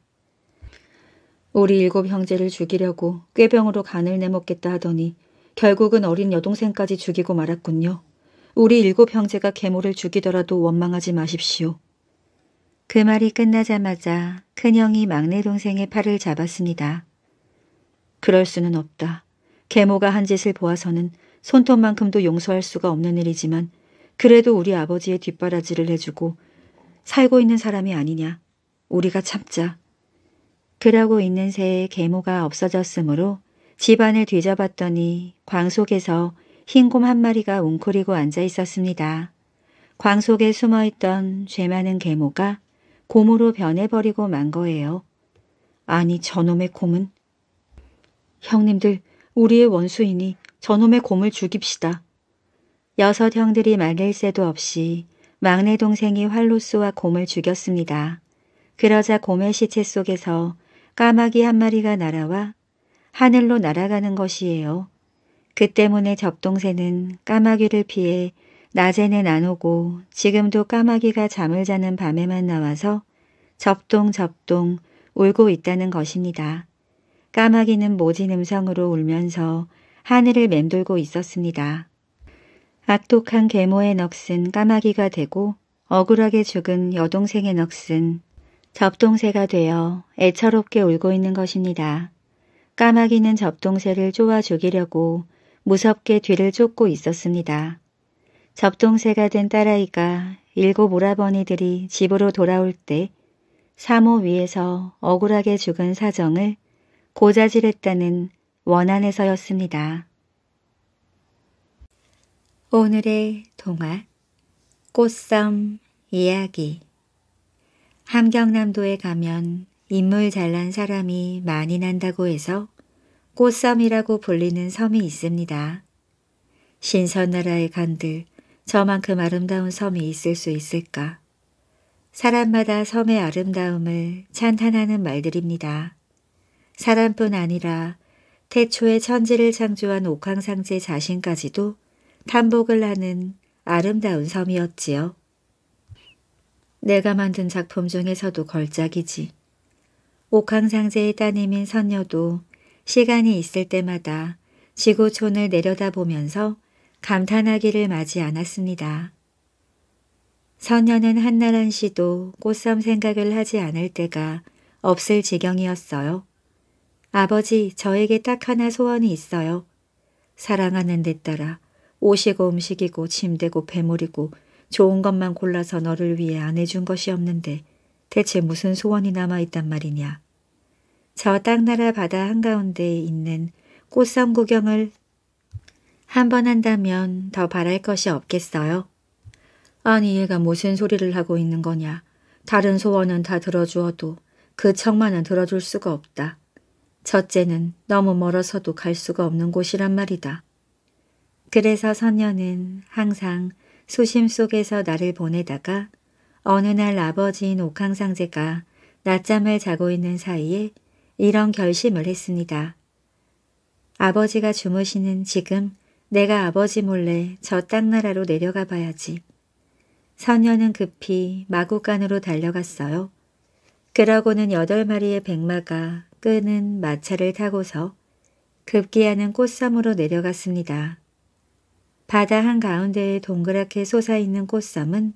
우리 일곱 형제를 죽이려고 꾀병으로 간을 내먹겠다 하더니 결국은 어린 여동생까지 죽이고 말았군요. 우리 일곱 형제가 계모를 죽이더라도 원망하지 마십시오. 그 말이 끝나자마자 큰형이 막내 동생의 팔을 잡았습니다. 그럴 수는 없다. 계모가 한 짓을 보아서는 손톱만큼도 용서할 수가 없는 일이지만 그래도 우리 아버지의 뒷바라지를 해주고 살고 있는 사람이 아니냐. 우리가 참자. 그러고 있는 새에 계모가 없어졌으므로 집안을 뒤져봤더니 광 속에서 흰곰 한 마리가 웅크리고 앉아 있었습니다. 광 속에 숨어있던 죄 많은 계모가 곰으로 변해버리고 만 거예요. 아니 저놈의 곰은. 형님들 우리의 원수이니 저놈의 곰을 죽입시다. 여섯 형들이 말릴 새도 없이 막내 동생이 활로 스와 곰을 죽였습니다. 그러자 곰의 시체 속에서 까마귀 한 마리가 날아와 하늘로 날아가는 것이에요. 그 때문에 접동새는 까마귀를 피해 낮에는 안 오고 지금도 까마귀가 잠을 자는 밤에만 나와서 접동접동 울고 있다는 것입니다. 까마귀는 모진 음성으로 울면서 하늘을 맴돌고 있었습니다. 악독한 계모의 넋은 까마귀가 되고 억울하게 죽은 여동생의 넋은 접동새가 되어 애처롭게 울고 있는 것입니다. 까마귀는 접동새를 쪼아 죽이려고 무섭게 뒤를 쫓고 있었습니다. 접동새가 된 딸아이가 일곱 오라버니들이 집으로 돌아올 때 사모 위에서 억울하게 죽은 사정을 고자질했다는 원안에서였습니다. 오늘의 동화 꽃썸 이야기 함경남도에 가면 인물 잘난 사람이 많이 난다고 해서 꽃섬이라고 불리는 섬이 있습니다. 신선나라의 간들 저만큼 그 아름다운 섬이 있을 수 있을까? 사람마다 섬의 아름다움을 찬탄하는 말들입니다. 사람뿐 아니라 태초에 천지를 창조한 옥황상제 자신까지도 탐복을 하는 아름다운 섬이었지요. 내가 만든 작품 중에서도 걸작이지. 옥황상제의 따님인 선녀도 시간이 있을 때마다 지구촌을 내려다보면서 감탄하기를 마지 않았습니다. 선녀는 한나란씨도 꽃삼 생각을 하지 않을 때가 없을 지경이었어요. 아버지 저에게 딱 하나 소원이 있어요. 사랑하는 데 따라 옷이고 음식이고 침대고 배물이고 좋은 것만 골라서 너를 위해 안 해준 것이 없는데 대체 무슨 소원이 남아있단 말이냐. 저 땅나라 바다 한가운데에 있는 꽃섬 구경을 한번 한다면 더 바랄 것이 없겠어요? 아니 얘가 무슨 소리를 하고 있는 거냐. 다른 소원은 다 들어주어도 그 청만은 들어줄 수가 없다. 첫째는 너무 멀어서도 갈 수가 없는 곳이란 말이다. 그래서 선녀는 항상 수심 속에서 나를 보내다가 어느 날 아버지인 옥황상제가 낮잠을 자고 있는 사이에 이런 결심을 했습니다. 아버지가 주무시는 지금 내가 아버지 몰래 저 땅나라로 내려가 봐야지. 선녀는 급히 마구간으로 달려갔어요. 그러고는 여덟 마리의 백마가 끄는 마차를 타고서 급기야는 꽃섬으로 내려갔습니다. 바다 한가운데에 동그랗게 솟아있는 꽃섬은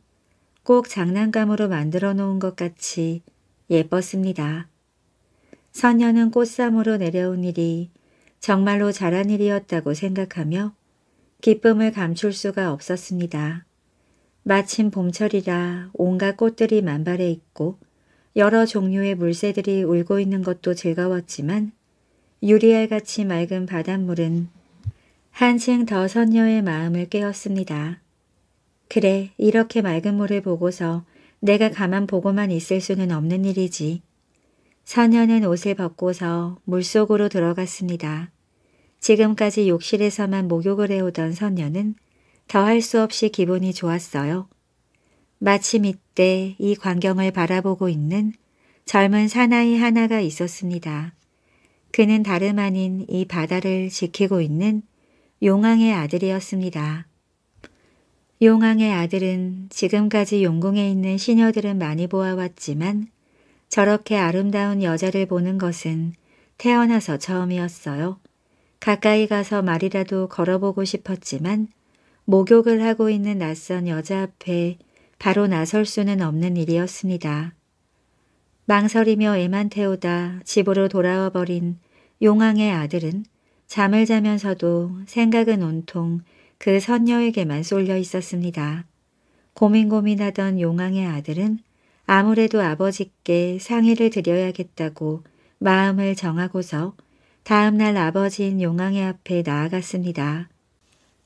꼭 장난감으로 만들어 놓은 것 같이 예뻤습니다. 선녀는 꽃섬으로 내려온 일이 정말로 잘한 일이었다고 생각하며 기쁨을 감출 수가 없었습니다. 마침 봄철이라 온갖 꽃들이 만발해 있고 여러 종류의 물새들이 울고 있는 것도 즐거웠지만 유리알같이 맑은 바닷물은 한층 더 선녀의 마음을 깨웠습니다. 그래 이렇게 맑은 물을 보고서 내가 가만 보고만 있을 수는 없는 일이지. 선녀는 옷을 벗고서 물속으로 들어갔습니다. 지금까지 욕실에서만 목욕을 해오던 선녀는 더할 수 없이 기분이 좋았어요. 마침 이때 이 광경을 바라보고 있는 젊은 사나이 하나가 있었습니다. 그는 다름 아닌 이 바다를 지키고 있는 용왕의 아들이었습니다. 용왕의 아들은 지금까지 용궁에 있는 시녀들은 많이 보아왔지만 저렇게 아름다운 여자를 보는 것은 태어나서 처음이었어요. 가까이 가서 말이라도 걸어보고 싶었지만 목욕을 하고 있는 낯선 여자 앞에 바로 나설 수는 없는 일이었습니다. 망설이며 애만 태우다 집으로 돌아와 버린 용왕의 아들은 잠을 자면서도 생각은 온통 그 선녀에게만 쏠려 있었습니다. 고민고민하던 용왕의 아들은 아무래도 아버지께 상의를 드려야겠다고 마음을 정하고서 다음 날 아버지인 용왕의 앞에 나아갔습니다.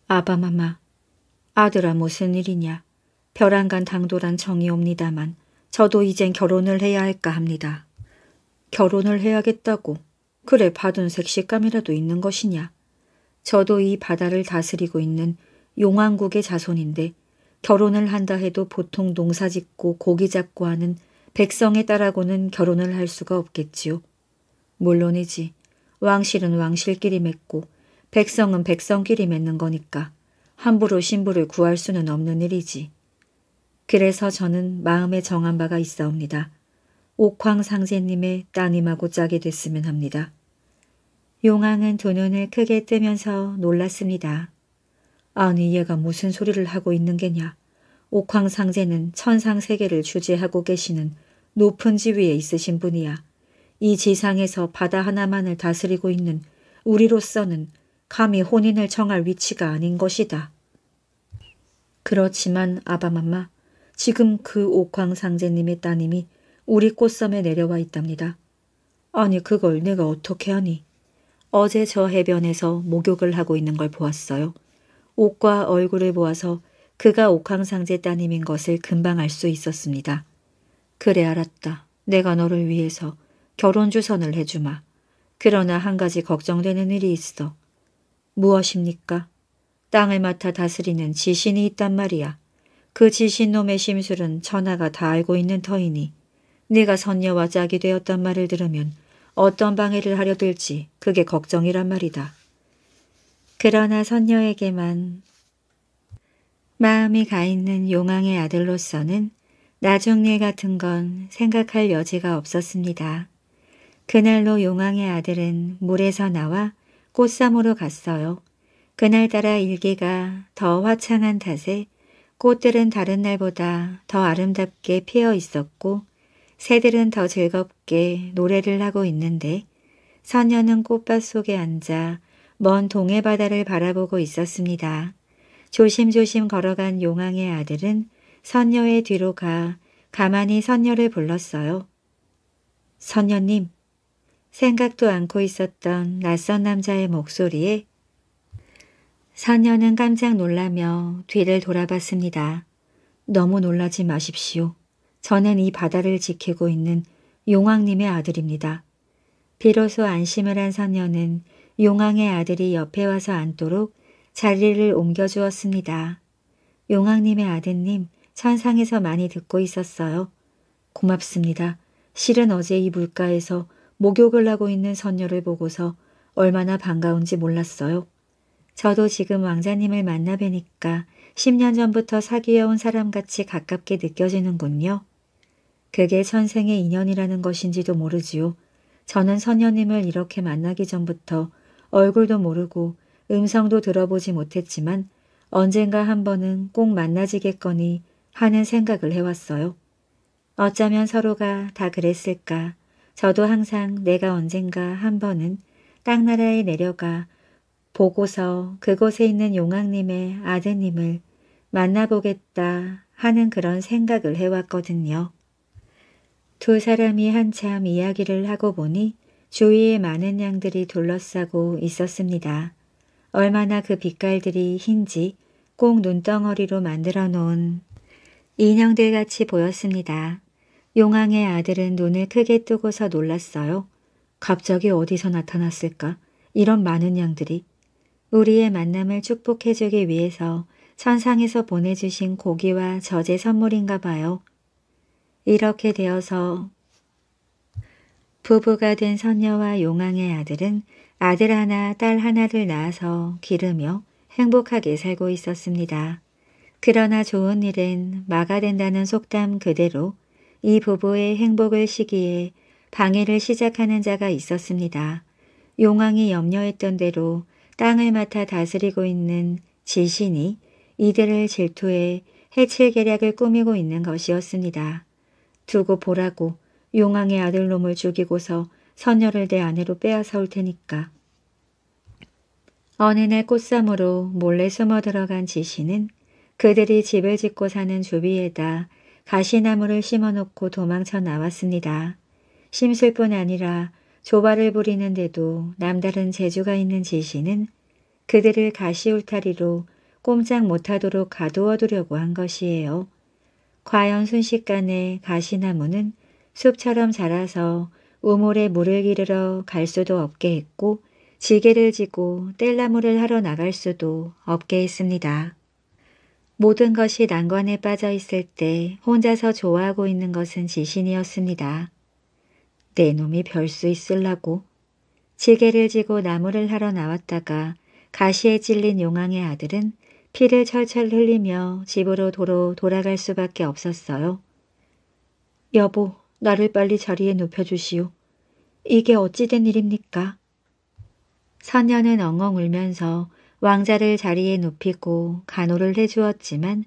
아바마마, 아들아 무슨 일이냐? 벼랑간 당돌한 정이 옵니다만 저도 이젠 결혼을 해야 할까 합니다. 결혼을 해야겠다고? 그래 받은 색식감이라도 있는 것이냐? 저도 이 바다를 다스리고 있는 용왕국의 자손인데 결혼을 한다 해도 보통 농사짓고 고기 잡고 하는 백성에 따라고는 결혼을 할 수가 없겠지요. 물론이지 왕실은 왕실끼리 맺고 백성은 백성끼리 맺는 거니까 함부로 신부를 구할 수는 없는 일이지. 그래서 저는 마음에 정한 바가 있사옵니다. 옥황 상제님의 따님하고 짝이 됐으면 합니다. 용왕은 두 눈을 크게 뜨면서 놀랐습니다. 아니 얘가 무슨 소리를 하고 있는 게냐. 옥황 상제는 천상 세계를 주재하고 계시는 높은 지위에 있으신 분이야. 이 지상에서 바다 하나만을 다스리고 있는 우리로서는 감히 혼인을 청할 위치가 아닌 것이다. 그렇지만 아바맘마, 지금 그 옥황상제님의 따님이 우리 꽃섬에 내려와 있답니다. 아니 그걸 내가 어떻게 하니? 어제 저 해변에서 목욕을 하고 있는 걸 보았어요. 옷과 얼굴을 보아서 그가 옥황상제 따님인 것을 금방 알 수 있었습니다. 그래 알았다. 내가 너를 위해서 결혼 주선을 해주마. 그러나 한 가지 걱정되는 일이 있어. 무엇입니까? 땅을 맡아 다스리는 지신이 있단 말이야. 그 지신놈의 심술은 천하가 다 알고 있는 터이니 네가 선녀와 짝이 되었단 말을 들으면 어떤 방해를 하려 들지 그게 걱정이란 말이다. 그러나 선녀에게만 마음이 가 있는 용왕의 아들로서는 나중일 같은 건 생각할 여지가 없었습니다. 그날로 용왕의 아들은 물에서 나와 꽃삼으로 갔어요. 그날따라 일기가 더 화창한 탓에 꽃들은 다른 날보다 더 아름답게 피어 있었고 새들은 더 즐겁게 노래를 하고 있는데 선녀는 꽃밭 속에 앉아 먼 동해 바다를 바라보고 있었습니다. 조심조심 걸어간 용왕의 아들은 선녀의 뒤로 가 가만히 선녀를 불렀어요. 선녀님, 생각도 않고 있었던 낯선 남자의 목소리에 선녀는 깜짝 놀라며 뒤를 돌아봤습니다. 너무 놀라지 마십시오. 저는 이 바다를 지키고 있는 용왕님의 아들입니다. 비로소 안심을 한 선녀는 용왕의 아들이 옆에 와서 앉도록 자리를 옮겨주었습니다. 용왕님의 아드님, 천상에서 많이 듣고 있었어요. 고맙습니다. 실은 어제 이 물가에서 목욕을 하고 있는 선녀를 보고서 얼마나 반가운지 몰랐어요. 저도 지금 왕자님을 만나 뵈니까 10년 전부터 사귀어온 사람같이 가깝게 느껴지는군요. 그게 천생의 인연이라는 것인지도 모르지요. 저는 선녀님을 이렇게 만나기 전부터 얼굴도 모르고 음성도 들어보지 못했지만 언젠가 한 번은 꼭 만나지겠거니 하는 생각을 해왔어요. 어쩌면 서로가 다 그랬을까 저도 항상 내가 언젠가 한 번은 땅나라에 내려가 보고서 그곳에 있는 용왕님의 아드님을 만나보겠다 하는 그런 생각을 해왔거든요. 두 사람이 한참 이야기를 하고 보니 주위에 많은 양들이 둘러싸고 있었습니다. 얼마나 그 빛깔들이 흰지 꼭 눈덩어리로 만들어 놓은 인형들같이 보였습니다. 용왕의 아들은 눈을 크게 뜨고서 놀랐어요. 갑자기 어디서 나타났을까? 이런 많은 양들이. 우리의 만남을 축복해주기 위해서 천상에서 보내주신 고기와 저제 선물인가 봐요. 이렇게 되어서 부부가 된 선녀와 용왕의 아들은 아들 하나 딸 하나를 낳아서 기르며 행복하게 살고 있었습니다. 그러나 좋은 일은 마가 된다는 속담 그대로 이 부부의 행복을 시기에 방해를 시작하는 자가 있었습니다. 용왕이 염려했던 대로 땅을 맡아 다스리고 있는 지신이 이들을 질투해 해칠 계략을 꾸미고 있는 것이었습니다. 두고 보라고 용왕의 아들놈을 죽이고서 선녀를 내 아내로 빼앗아 올 테니까. 어느 날 꽃삼으로 몰래 숨어 들어간 지신은 그들이 집을 짓고 사는 주비에다 가시나무를 심어놓고 도망쳐 나왔습니다. 심술 뿐 아니라 조바를 부리는데도 남다른 재주가 있는 지시는 그들을 가시울타리로 꼼짝 못하도록 가두어두려고 한 것이에요. 과연 순식간에 가시나무는 숲처럼 자라서 우물에 물을 기르러 갈 수도 없게 했고 지게를 지고 뗄나무를 하러 나갈 수도 없게 했습니다. 모든 것이 난관에 빠져 있을 때 혼자서 좋아하고 있는 것은 지신이었습니다. 내 놈이 별 수 있을라고 지게를 지고 나무를 하러 나왔다가 가시에 찔린 용왕의 아들은 피를 철철 흘리며 집으로 도로 돌아갈 수밖에 없었어요. 여보, 나를 빨리 자리에 눕혀주시오. 이게 어찌된 일입니까? 선녀는 엉엉 울면서 왕자를 자리에 눕히고 간호를 해주었지만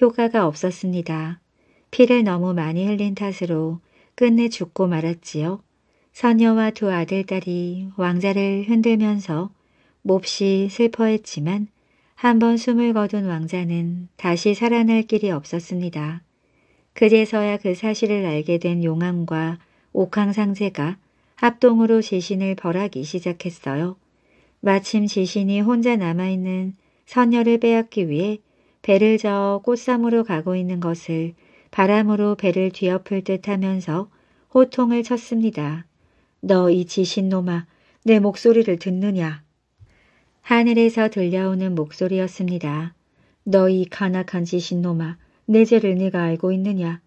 효과가 없었습니다. 피를 너무 많이 흘린 탓으로 끝내 죽고 말았지요. 선녀와 두 아들딸이 왕자를 흔들면서 몹시 슬퍼했지만 한 번 숨을 거둔 왕자는 다시 살아날 길이 없었습니다. 그제서야 그 사실을 알게 된 용왕과 옥황상제가 합동으로 지신을 벌하기 시작했어요. 마침 지신이 혼자 남아있는 선녀를 빼앗기 위해 배를 저어 꽃삼으로 가고 있는 것을 바람으로 배를 뒤엎을 듯 하면서 호통을 쳤습니다. 너 이 지신놈아 내 목소리를 듣느냐? 하늘에서 들려오는 목소리였습니다. 너이 간악한 지신놈아 내 죄를 네가 알고 있느냐?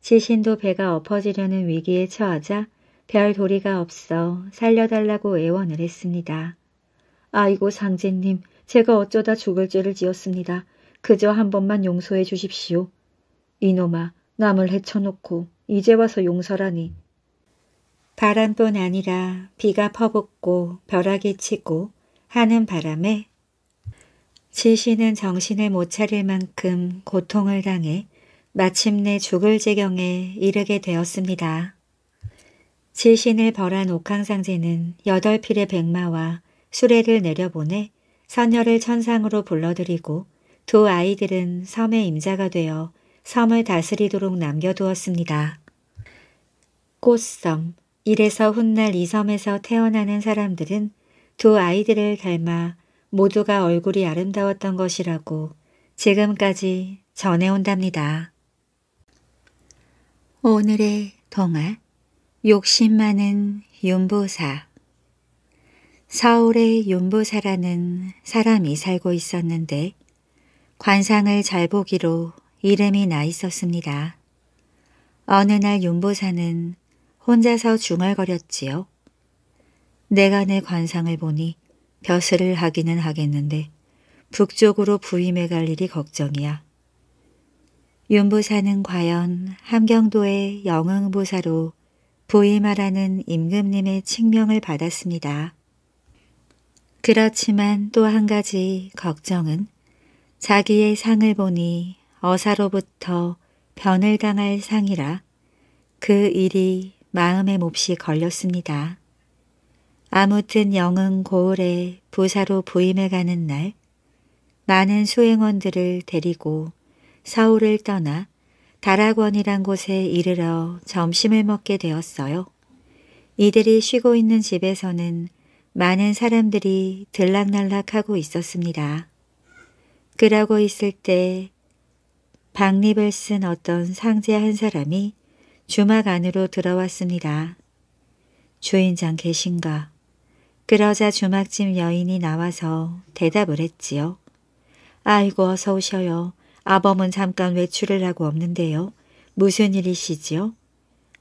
지신도 배가 엎어지려는 위기에 처하자 별 도리가 없어 살려달라고 애원을 했습니다. 아이고 상제님, 제가 어쩌다 죽을 죄를 지었습니다. 그저 한 번만 용서해 주십시오. 이놈아, 남을 해쳐놓고 이제 와서 용서라니. 바람뿐 아니라 비가 퍼붓고 벼락이 치고 하는 바람에 지시는 정신을 못 차릴 만큼 고통을 당해 마침내 죽을 지경에 이르게 되었습니다. 지신을 벌한 옥황상제는 여덟 필의 백마와 수레를 내려보내 선녀를 천상으로 불러들이고 두 아이들은 섬의 임자가 되어 섬을 다스리도록 남겨두었습니다. 꽃섬 이래서 훗날 이 섬에서 태어나는 사람들은 두 아이들을 닮아 모두가 얼굴이 아름다웠던 것이라고 지금까지 전해온답니다. 오늘의 동화 욕심 많은 윤보사 서울의 윤부사라는 사람이 살고 있었는데 관상을 잘 보기로 이름이 나 있었습니다. 어느 날 윤부사는 혼자서 중얼거렸지요. 내가 내 관상을 보니 벼슬을 하기는 하겠는데 북쪽으로 부임해 갈 일이 걱정이야. 윤부사는 과연 함경도의 영흥부사로 부임하라는 임금님의 칙명을 받았습니다. 그렇지만 또 한 가지 걱정은 자기의 상을 보니 어사로부터 변을 당할 상이라 그 일이 마음의 몹시 걸렸습니다. 아무튼 영은 고을에 부사로 부임해 가는 날 많은 수행원들을 데리고 서울을 떠나 다락원이란 곳에 이르러 점심을 먹게 되었어요. 이들이 쉬고 있는 집에서는 많은 사람들이 들락날락하고 있었습니다. 그러고 있을 때 박립을 쓴 어떤 상제 한 사람이 주막 안으로 들어왔습니다. 주인장 계신가? 그러자 주막집 여인이 나와서 대답을 했지요. 아이고 어서 오셔요. 아범은 잠깐 외출을 하고 없는데요. 무슨 일이시지요?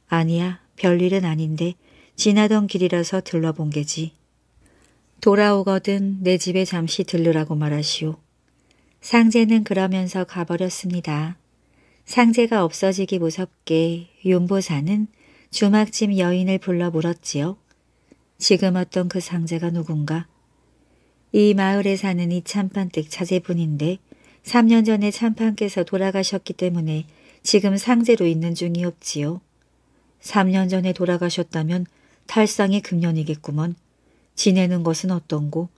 아니야 별일은 아닌데 지나던 길이라서 들러본 게지. 돌아오거든 내 집에 잠시 들르라고 말하시오. 상제는 그러면서 가버렸습니다. 상제가 없어지기 무섭게 윤보사는 주막집 여인을 불러 물었지요. 지금 어떤 그 상제가 누군가? 이 마을에 사는 이 참판댁 자제분인데 3년 전에 참판께서 돌아가셨기 때문에 지금 상제로 있는 중이없지요 3년 전에 돌아가셨다면 탈상이 금년이겠구먼. 지내는 것은 어떤고?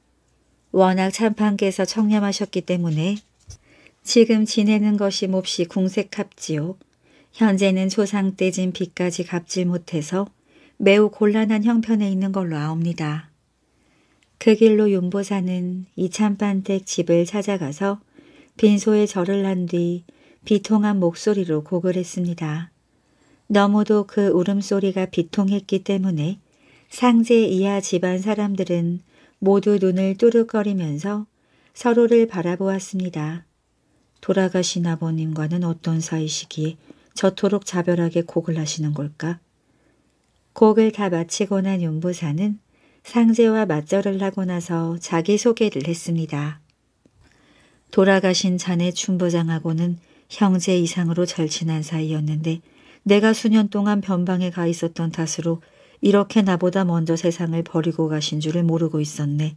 워낙 참판께서 청렴하셨기 때문에 지금 지내는 것이 몹시 궁색합지요. 현재는 조상 떼진 빚까지 갚질 못해서 매우 곤란한 형편에 있는 걸로 아옵니다. 그 길로 윤보사는 이참반댁 집을 찾아가서 빈소에 절을 한 뒤 비통한 목소리로 고글 했습니다. 너무도 그 울음소리가 비통했기 때문에 상제 이하 집안 사람들은 모두 눈을 뚜룩거리면서 서로를 바라보았습니다. 돌아가신 아버님과는 어떤 사이시기에 저토록 자별하게 곡을 하시는 걸까? 곡을 다 마치고 난 윤부사는 상제와 맞절을 하고 나서 자기소개를 했습니다. 돌아가신 자네 춘부장하고는 형제 이상으로 절친한 사이였는데 내가 수년 동안 변방에 가 있었던 탓으로 이렇게 나보다 먼저 세상을 버리고 가신 줄을 모르고 있었네.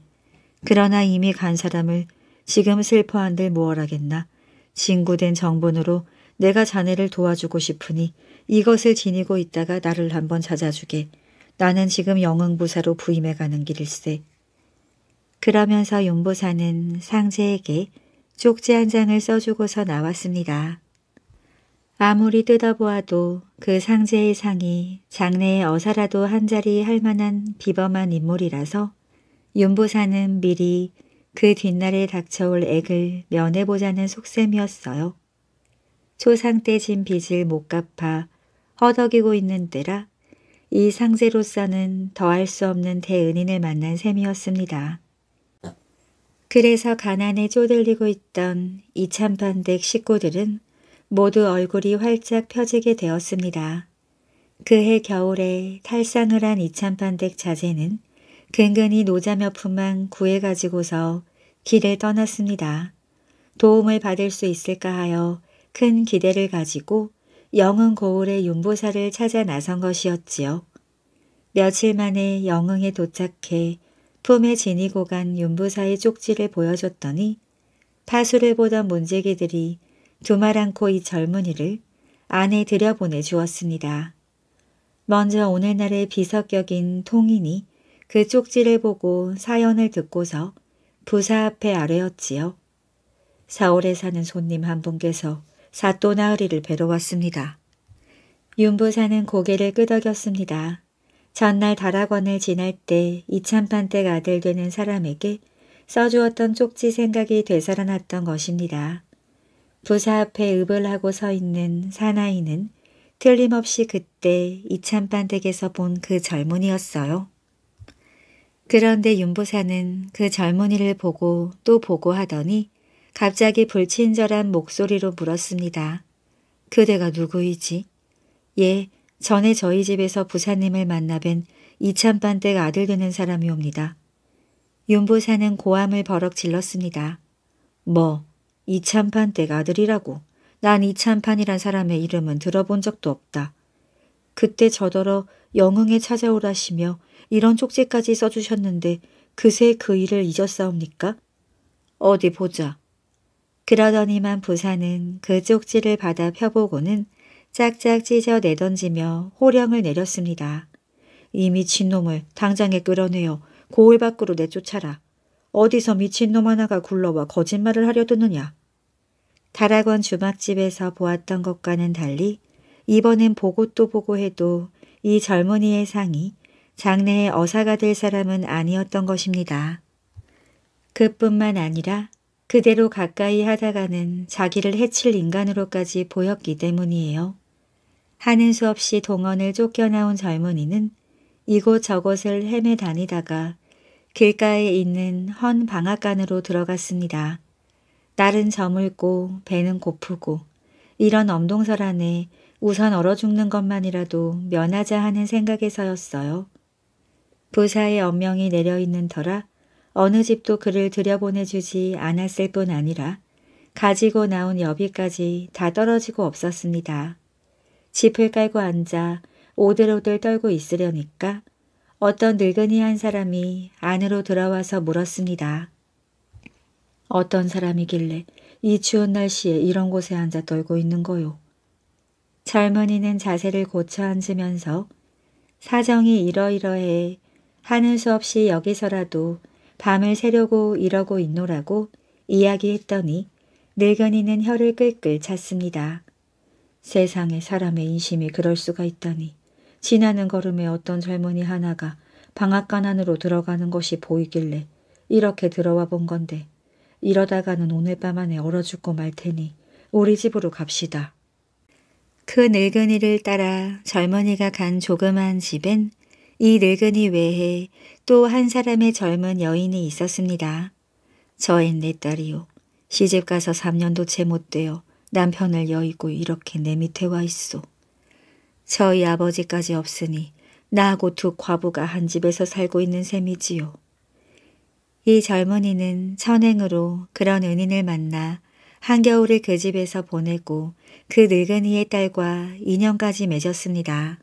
그러나 이미 간 사람을 지금 슬퍼한들 무얼하겠나. 진구된 정분으로 내가 자네를 도와주고 싶으니 이것을 지니고 있다가 나를 한번 찾아주게. 나는 지금 영흥부사로 부임해 가는 길일세. 그러면서 윤보사는 상제에게 쪽지 한 장을 써주고서 나왔습니다. 아무리 뜯어보아도 그 상제의 상이 장래에 어사라도 한자리 할 만한 비범한 인물이라서 윤보사는 미리 그 뒷날에 닥쳐올 액을 면해보자는 속셈이었어요. 초상 때 진 빚을 못 갚아 허덕이고 있는 때라 이 상제로서는 더할 수 없는 대은인을 만난 셈이었습니다. 그래서 가난에 쪼들리고 있던 이참반댁 식구들은 모두 얼굴이 활짝 펴지게 되었습니다. 그해 겨울에 탈상을 한 이찬판댁 자재는 근근히 노자 몇 푼만 구해가지고서 길을 떠났습니다. 도움을 받을 수 있을까 하여 큰 기대를 가지고 영흥 고을의 윤보사를 찾아 나선 것이었지요. 며칠 만에 영흥에 도착해 품에 지니고 간 윤부사의 쪽지를 보여줬더니 파수를 보던 문제기들이 두말 않고 이 젊은이를 안에 들여보내 주었습니다. 먼저 오늘날의 비석격인 통인이 그 쪽지를 보고 사연을 듣고서 부사 앞에 아뢰었지요. 사울에 사는 손님 한 분께서 사또나으리를 뵈러 왔습니다. 윤부사는 고개를 끄덕였습니다. 전날 다락원을 지날 때 이참판댁 아들 되는 사람에게 써주었던 쪽지 생각이 되살아났던 것입니다. 부사 앞에 읍을 하고 서 있는 사나이는 틀림없이 그때 이찬반댁에서 본 그 젊은이였어요. 그런데 윤보사는 그 젊은이를 보고 또 보고 하더니 갑자기 불친절한 목소리로 물었습니다. 그대가 누구이지? 예, 전에 저희 집에서 부사님을 만나 뵌 이찬반댁 아들 되는 사람이옵니다. 윤보사는 고함을 버럭 질렀습니다. 뭐, 이찬판 댁 아들이라고. 난 이찬판이란 사람의 이름은 들어본 적도 없다. 그때 저더러 영흥에 찾아오라시며 이런 쪽지까지 써주셨는데 그새 그 일을 잊었사옵니까? 어디 보자. 그러더니만 부사는 그 쪽지를 받아 펴보고는 짝짝 찢어 내던지며 호령을 내렸습니다. 이 미친놈을 당장에 끌어내어 고을 밖으로 내쫓아라. 어디서 미친놈 하나가 굴러와 거짓말을 하려드느냐. 다락원 주막집에서 보았던 것과는 달리 이번엔 보고 또 보고 해도 이 젊은이의 상이 장래에 어사가 될 사람은 아니었던 것입니다. 그뿐만 아니라 그대로 가까이 하다가는 자기를 해칠 인간으로까지 보였기 때문이에요. 하는 수 없이 동원을 쫓겨나온 젊은이는 이곳저곳을 헤매 다니다가 길가에 있는 헌 방앗간으로 들어갔습니다. 날은 저물고 배는 고프고 이런 엄동설 안에 우선 얼어 죽는 것만이라도 면하자 하는 생각에서였어요. 부사의 엄명이 내려있는 터라 어느 집도 그를 들여보내주지 않았을 뿐 아니라 가지고 나온 여비까지 다 떨어지고 없었습니다. 집을 깔고 앉아 오들오들 떨고 있으려니까 어떤 늙은이 한 사람이 안으로 들어와서 물었습니다. 어떤 사람이길래 이 추운 날씨에 이런 곳에 앉아 떨고 있는 거요. 젊은이는 자세를 고쳐 앉으면서 사정이 이러이러해 하는 수 없이 여기서라도 밤을 새려고 이러고 있노라고 이야기했더니 늙은이는 혀를 끌끌 찼습니다. 세상에 사람의 인심이 그럴 수가 있다니. 지나는 걸음에 어떤 젊은이 하나가 방앗간 안으로 들어가는 것이 보이길래 이렇게 들어와 본 건데 이러다가는 오늘 밤 안에 얼어 죽고 말 테니 우리 집으로 갑시다. 그 늙은이를 따라 젊은이가 간 조그만 집엔 이 늙은이 외에 또 한 사람의 젊은 여인이 있었습니다. 저인 내 딸이요. 시집 가서 3년도 채 못 되어 남편을 여의고 이렇게 내 밑에 와 있소. 저희 아버지까지 없으니 나하고 두 과부가 한 집에서 살고 있는 셈이지요. 이 젊은이는 선행으로 그런 은인을 만나 한겨울을 그 집에서 보내고 그 늙은이의 딸과 인연까지 맺었습니다.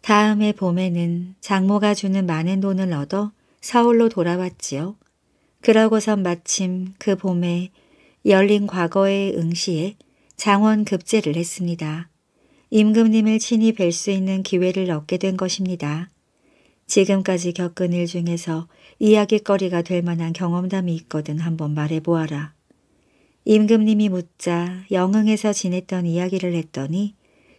다음해 봄에는 장모가 주는 많은 돈을 얻어 서울로 돌아왔지요. 그러고선 마침 그 봄에 열린 과거의 응시에 장원 급제를 했습니다. 임금님을 친히 뵐 수 있는 기회를 얻게 된 것입니다. 지금까지 겪은 일 중에서 이야기거리가 될 만한 경험담이 있거든 한번 말해보아라. 임금님이 묻자 영흥에서 지냈던 이야기를 했더니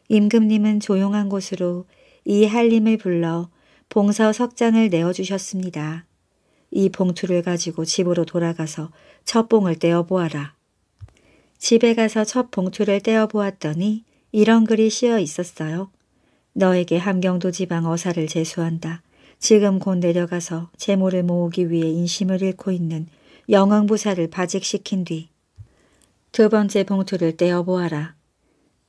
임금님은 조용한 곳으로 이 한림을 불러 봉서 석장을 내어주셨습니다. 이 봉투를 가지고 집으로 돌아가서 첫 봉을 떼어보아라. 집에 가서 첫 봉투를 떼어보았더니 이런 글이 씌어 있었어요. 너에게 함경도 지방 어사를 제수한다. 지금 곧 내려가서 재물을 모으기 위해 인심을 잃고 있는 영흥부사를 바직시킨 뒤 두 번째 봉투를 떼어보아라.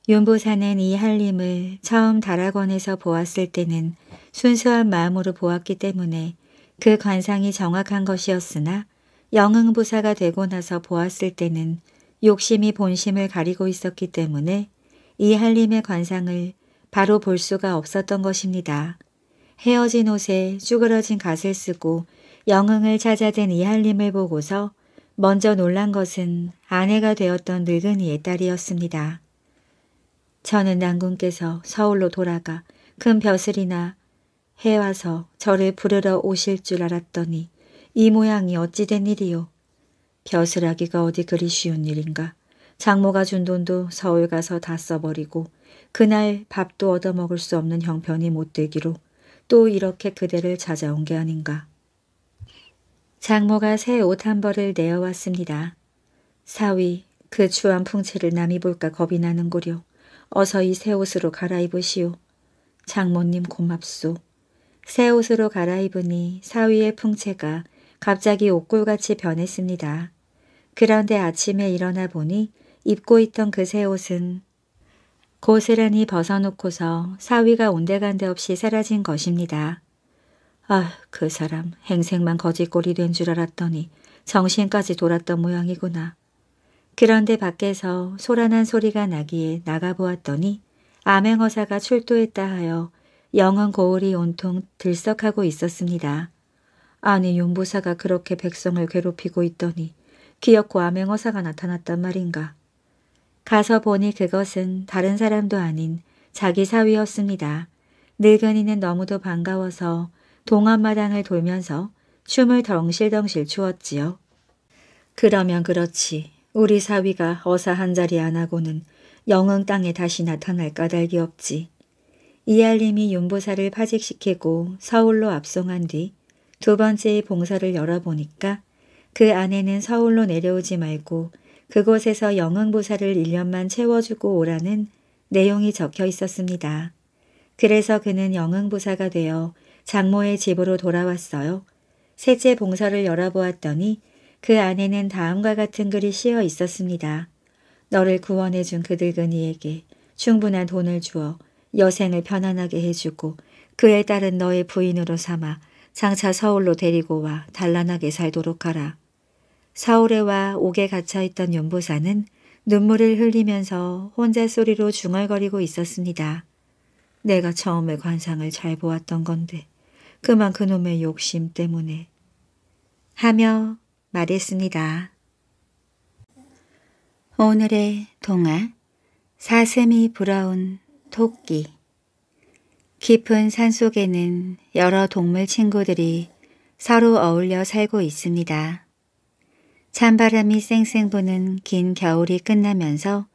윤부사는 이 한림을 처음 다락원에서 보았을 때는 순수한 마음으로 보았기 때문에 그 관상이 정확한 것이었으나 영흥부사가 되고 나서 보았을 때는 욕심이 본심을 가리고 있었기 때문에 이 할림의 관상을 바로 볼 수가 없었던 것입니다. 헤어진 옷에 쭈그러진 갓을 쓰고 영흥을 찾아댄 이할림을 보고서 먼저 놀란 것은 아내가 되었던 늙은이의 딸이었습니다. 저는 난군께서 서울로 돌아가 큰 벼슬이나 해와서 저를 부르러 오실 줄 알았더니 이 모양이 어찌 된 일이요. 벼슬하기가 어디 그리 쉬운 일인가. 장모가 준 돈도 서울 가서 다 써버리고 그날 밥도 얻어먹을 수 없는 형편이 못되기로 또 이렇게 그대를 찾아온 게 아닌가. 장모가 새 옷 한 벌을 내어왔습니다. 사위, 그 추한 풍채를 남이 볼까 겁이 나는고려. 어서 이 새 옷으로 갈아입으시오. 장모님 고맙소. 새 옷으로 갈아입으니 사위의 풍채가 갑자기 옷골같이 변했습니다. 그런데 아침에 일어나 보니 입고 있던 그 새 옷은 고스란히 벗어놓고서 사위가 온데간데 없이 사라진 것입니다. 아, 그 사람 행색만 거지꼴이 된 줄 알았더니 정신까지 돌았던 모양이구나. 그런데 밖에서 소란한 소리가 나기에 나가보았더니 암행어사가 출두했다 하여 영은 고을이 온통 들썩하고 있었습니다. 아니 윤부사가 그렇게 백성을 괴롭히고 있더니 귀엽고 암행어사가 나타났단 말인가. 가서 보니 그것은 다른 사람도 아닌 자기 사위였습니다. 늙은이는 너무도 반가워서 동안마당을 돌면서 춤을 덩실덩실 추었지요. 그러면 그렇지. 우리 사위가 어사 한 자리 안 하고는 영흥 땅에 다시 나타날 까닭이 없지. 이알림이 윤보사를 파직시키고 서울로 압송한 뒤 두 번째의 봉사를 열어보니까 그안에는 서울로 내려오지 말고 그곳에서 영흥보살을 1년만 채워주고 오라는 내용이 적혀 있었습니다. 그래서 그는 영흥보사가 되어 장모의 집으로 돌아왔어요. 셋째 봉사를 열어보았더니 그 안에는 다음과 같은 글이 씌어 있었습니다. 너를 구원해준 그 늙은이에게 충분한 돈을 주어 여생을 편안하게 해주고 그에 따른 너의 부인으로 삼아 장차 서울로 데리고 와 단란하게 살도록 하라. 사울에와 옥에 갇혀있던 연보사는 눈물을 흘리면서 혼자 소리로 중얼거리고 있었습니다. 내가 처음에 관상을 잘 보았던 건데 그만 그놈의 욕심 때문에 하며 말했습니다. 오늘의 동화 사슴이 불어운 토끼 깊은 산속에는 여러 동물 친구들이 서로 어울려 살고 있습니다. 찬바람이 쌩쌩 부는 긴 겨울이 끝나면서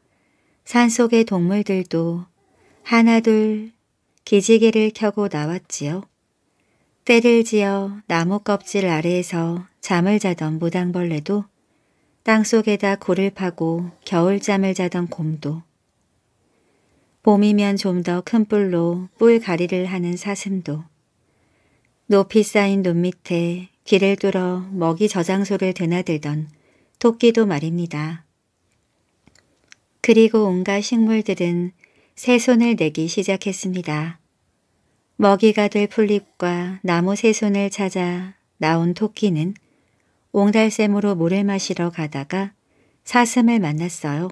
산속의 동물들도 하나둘 기지개를 켜고 나왔지요. 때를 지어 나무 껍질 아래에서 잠을 자던 무당벌레도 땅속에다 굴을 파고 겨울잠을 자던 곰도 봄이면 좀 더 큰 뿔로 뿔 가리를 하는 사슴도 높이 쌓인 눈 밑에 길을 뚫어 먹이 저장소를 드나들던 토끼도 말입니다. 그리고 온갖 식물들은 새 손을 내기 시작했습니다. 먹이가 될 풀잎과 나무 새 손을 찾아 나온 토끼는 옹달샘으로 물을 마시러 가다가 사슴을 만났어요.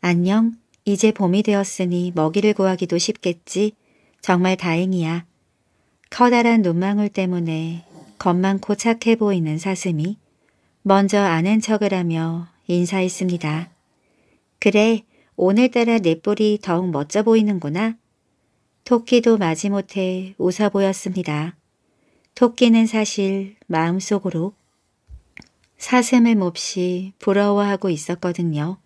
안녕, 이제 봄이 되었으니 먹이를 구하기도 쉽겠지. 정말 다행이야. 커다란 눈망울 때문에 겉만고 착해 보이는 사슴이 먼저 아는 척을 하며 인사했습니다. 그래, 오늘따라 내 뿔이 더욱 멋져 보이는구나. 토끼도 마지못해 웃어 보였습니다. 토끼는 사실 마음속으로 사슴을 몹시 부러워하고 있었거든요.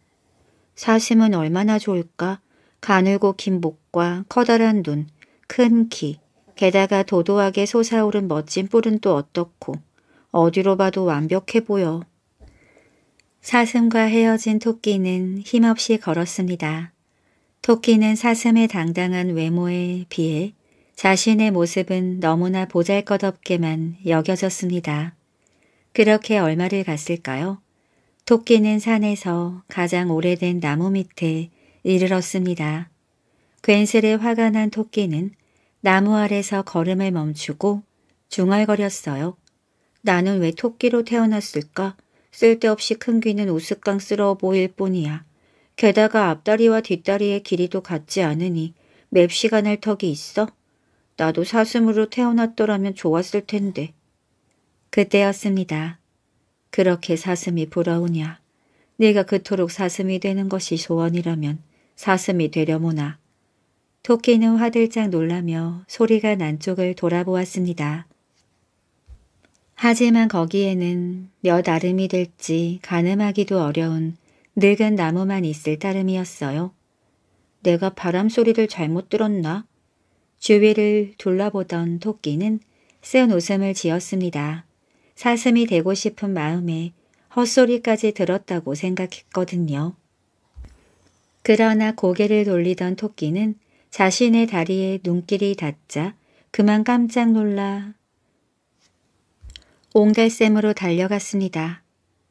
사슴은 얼마나 좋을까? 가늘고 긴 목과 커다란 눈, 큰 키, 게다가 도도하게 솟아오른 멋진 뿔은 또 어떻고 어디로 봐도 완벽해 보여. 사슴과 헤어진 토끼는 힘없이 걸었습니다. 토끼는 사슴의 당당한 외모에 비해 자신의 모습은 너무나 보잘것없게만 여겨졌습니다. 그렇게 얼마를 갔을까요? 토끼는 산에서 가장 오래된 나무 밑에 이르렀습니다. 괜스레 화가 난 토끼는 나무 아래서 걸음을 멈추고 중얼거렸어요. 나는 왜 토끼로 태어났을까? 쓸데없이 큰 귀는 우스꽝스러워 보일 뿐이야. 게다가 앞다리와 뒷다리의 길이도 같지 않으니 맵시가 날 턱이 있어? 나도 사슴으로 태어났더라면 좋았을 텐데. 그때였습니다. 그렇게 사슴이 부러우냐. 네가 그토록 사슴이 되는 것이 소원이라면 사슴이 되려무나. 토끼는 화들짝 놀라며 소리가 난 쪽을 돌아보았습니다. 하지만 거기에는 몇 아름이 될지 가늠하기도 어려운 늙은 나무만 있을 따름이었어요. 내가 바람 소리를 잘못 들었나? 주위를 둘러보던 토끼는 쓴 웃음을 지었습니다. 사슴이 되고 싶은 마음에 헛소리까지 들었다고 생각했거든요. 그러나 고개를 돌리던 토끼는 자신의 다리에 눈길이 닿자 그만 깜짝 놀라 옹달샘으로 달려갔습니다.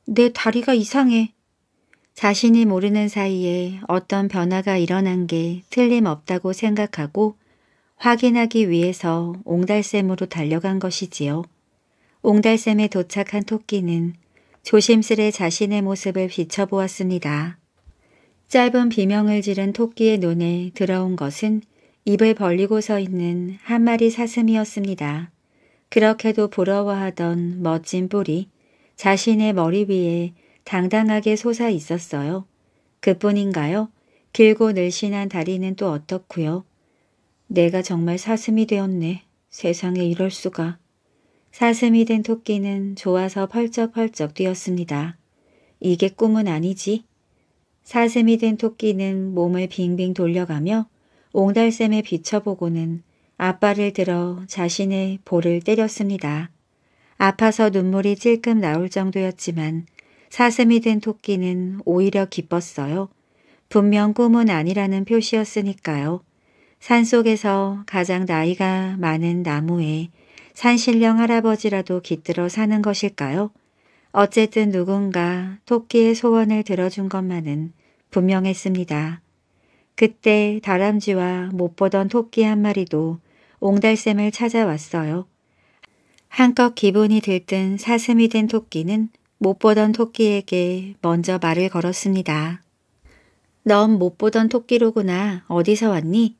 내 다리가 이상해. 자신이 모르는 사이에 어떤 변화가 일어난 게 틀림없다고 생각하고 확인하기 위해서 옹달샘으로 달려간 것이지요. 옹달샘에 도착한 토끼는 조심스레 자신의 모습을 비춰보았습니다. 짧은 비명을 지른 토끼의 눈에 들어온 것은 입을 벌리고 서 있는 한 마리 사슴이었습니다. 그렇게도 부러워하던 멋진 뿔이 자신의 머리 위에 당당하게 솟아 있었어요. 그뿐인가요? 길고 늘씬한 다리는 또어떻구요 내가 정말 사슴이 되었네. 세상에 이럴 수가. 사슴이 된 토끼는 좋아서 펄쩍펄쩍 뛰었습니다. 이게 꿈은 아니지. 사슴이 된 토끼는 몸을 빙빙 돌려가며 옹달샘에 비춰보고는 아빠를 들어 자신의 볼을 때렸습니다. 아파서 눈물이 찔끔 나올 정도였지만 사슴이 된 토끼는 오히려 기뻤어요. 분명 꿈은 아니라는 표시였으니까요. 산속에서 가장 나이가 많은 나무에 산신령 할아버지라도 깃들어 사는 것일까요? 어쨌든 누군가 토끼의 소원을 들어준 것만은 분명했습니다. 그때 다람쥐와 못 보던 토끼 한 마리도 옹달샘을 찾아왔어요. 한껏 기분이 들뜬 사슴이 된 토끼는 못 보던 토끼에게 먼저 말을 걸었습니다. 넌 못 보던 토끼로구나. 어디서 왔니?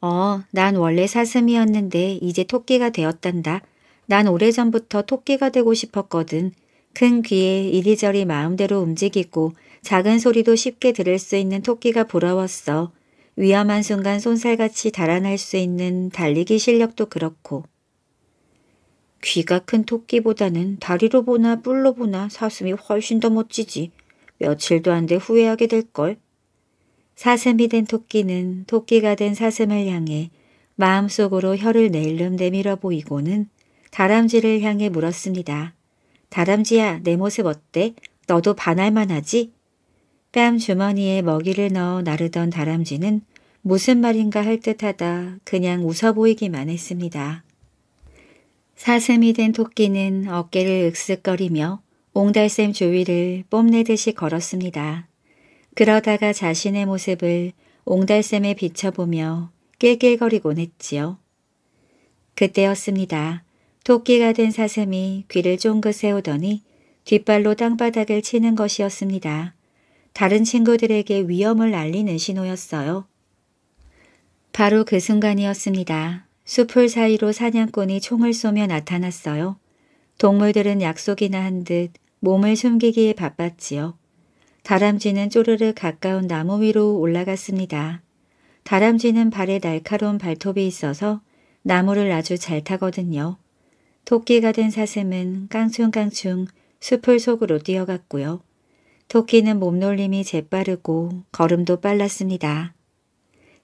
어, 난 원래 사슴이었는데 이제 토끼가 되었단다. 난 오래전부터 토끼가 되고 싶었거든. 큰 귀에 이리저리 마음대로 움직이고 작은 소리도 쉽게 들을 수 있는 토끼가 부러웠어. 위험한 순간 손살같이 달아날 수 있는 달리기 실력도 그렇고. 귀가 큰 토끼보다는 다리로 보나 뿔로 보나 사슴이 훨씬 더 멋지지. 며칠도 안 돼 후회하게 될걸. 사슴이 된 토끼는 토끼가 된 사슴을 향해 마음속으로 혀를 내일름 내밀어 보이고는 다람쥐를 향해 물었습니다. 다람쥐야 내 모습 어때? 너도 반할만 하지? 뺨 주머니에 먹이를 넣어 나르던 다람쥐는 무슨 말인가 할 듯하다 그냥 웃어 보이기만 했습니다. 사슴이 된 토끼는 어깨를 으쓱거리며 옹달샘 주위를 뽐내듯이 걸었습니다. 그러다가 자신의 모습을 옹달샘에 비춰보며 낄낄거리곤 했지요. 그때였습니다. 토끼가 된 사슴이 귀를 쫑긋 세우더니 뒷발로 땅바닥을 치는 것이었습니다. 다른 친구들에게 위험을 알리는 신호였어요. 바로 그 순간이었습니다. 숲을 사이로 사냥꾼이 총을 쏘며 나타났어요. 동물들은 약속이나 한 듯 몸을 숨기기에 바빴지요. 다람쥐는 쪼르르 가까운 나무 위로 올라갔습니다. 다람쥐는 발에 날카로운 발톱이 있어서 나무를 아주 잘 타거든요. 토끼가 된 사슴은 깡충깡충 숲을 속으로 뛰어갔고요. 토끼는 몸놀림이 재빠르고 걸음도 빨랐습니다.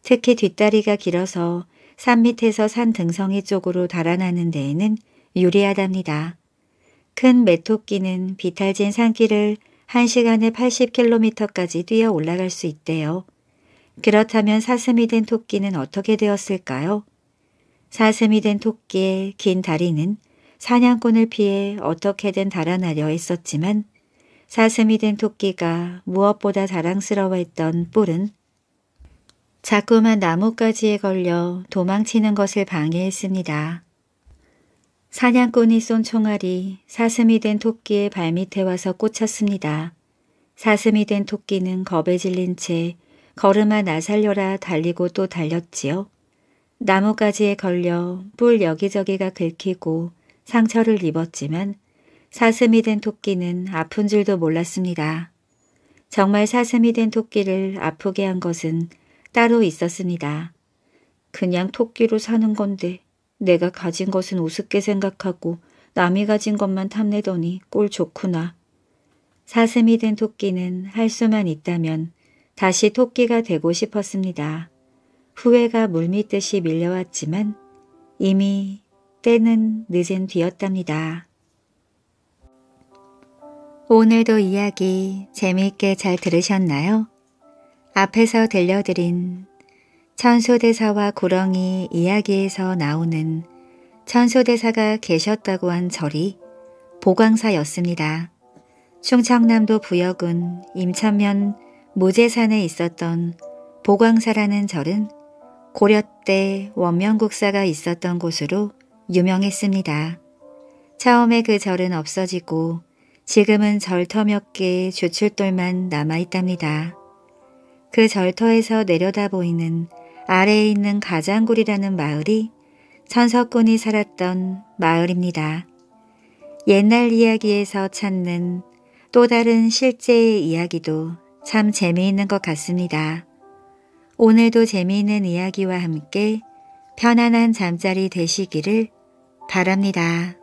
특히 뒷다리가 길어서 산 밑에서 산 등성이 쪽으로 달아나는 데에는 유리하답니다. 큰 메토끼는 비탈진 산길을 1시간에 80km까지 뛰어 올라갈 수 있대요. 그렇다면 사슴이 된 토끼는 어떻게 되었을까요? 사슴이 된 토끼의 긴 다리는 사냥꾼을 피해 어떻게든 달아나려 했었지만 사슴이 된 토끼가 무엇보다 자랑스러워했던 뿔은 자꾸만 나뭇가지에 걸려 도망치는 것을 방해했습니다. 사냥꾼이 쏜 총알이 사슴이 된 토끼의 발밑에 와서 꽂혔습니다. 사슴이 된 토끼는 겁에 질린 채 걸음아 나살려라 달리고 또 달렸지요. 나뭇가지에 걸려 뿔 여기저기가 긁히고 상처를 입었지만 사슴이 된 토끼는 아픈 줄도 몰랐습니다. 정말 사슴이 된 토끼를 아프게 한 것은 따로 있었습니다. 그냥 토끼로 사는 건데 내가 가진 것은 우습게 생각하고 남이 가진 것만 탐내더니 꼴 좋구나. 사슴이 된 토끼는 할 수만 있다면 다시 토끼가 되고 싶었습니다. 후회가 물밀듯이 밀려왔지만 이미 때는 늦은 뒤였답니다. 오늘도 이야기 재미있게 잘 들으셨나요? 앞에서 들려드린 천소대사와 구렁이 이야기에서 나오는 천소대사가 계셨다고 한 절이 보광사였습니다. 충청남도 부역은 임천면 무제산에 있었던 보광사라는 절은 고려 때 원명국사가 있었던 곳으로 유명했습니다. 처음에 그 절은 없어지고 지금은 절터 몇 개의 조출돌만 남아있답니다. 그 절터에서 내려다 보이는 아래에 있는 가장굴이라는 마을이 천석군이 살았던 마을입니다. 옛날 이야기에서 찾는 또 다른 실제의 이야기도 참 재미있는 것 같습니다. 오늘도 재미있는 이야기와 함께 편안한 잠자리 되시기를 바랍니다.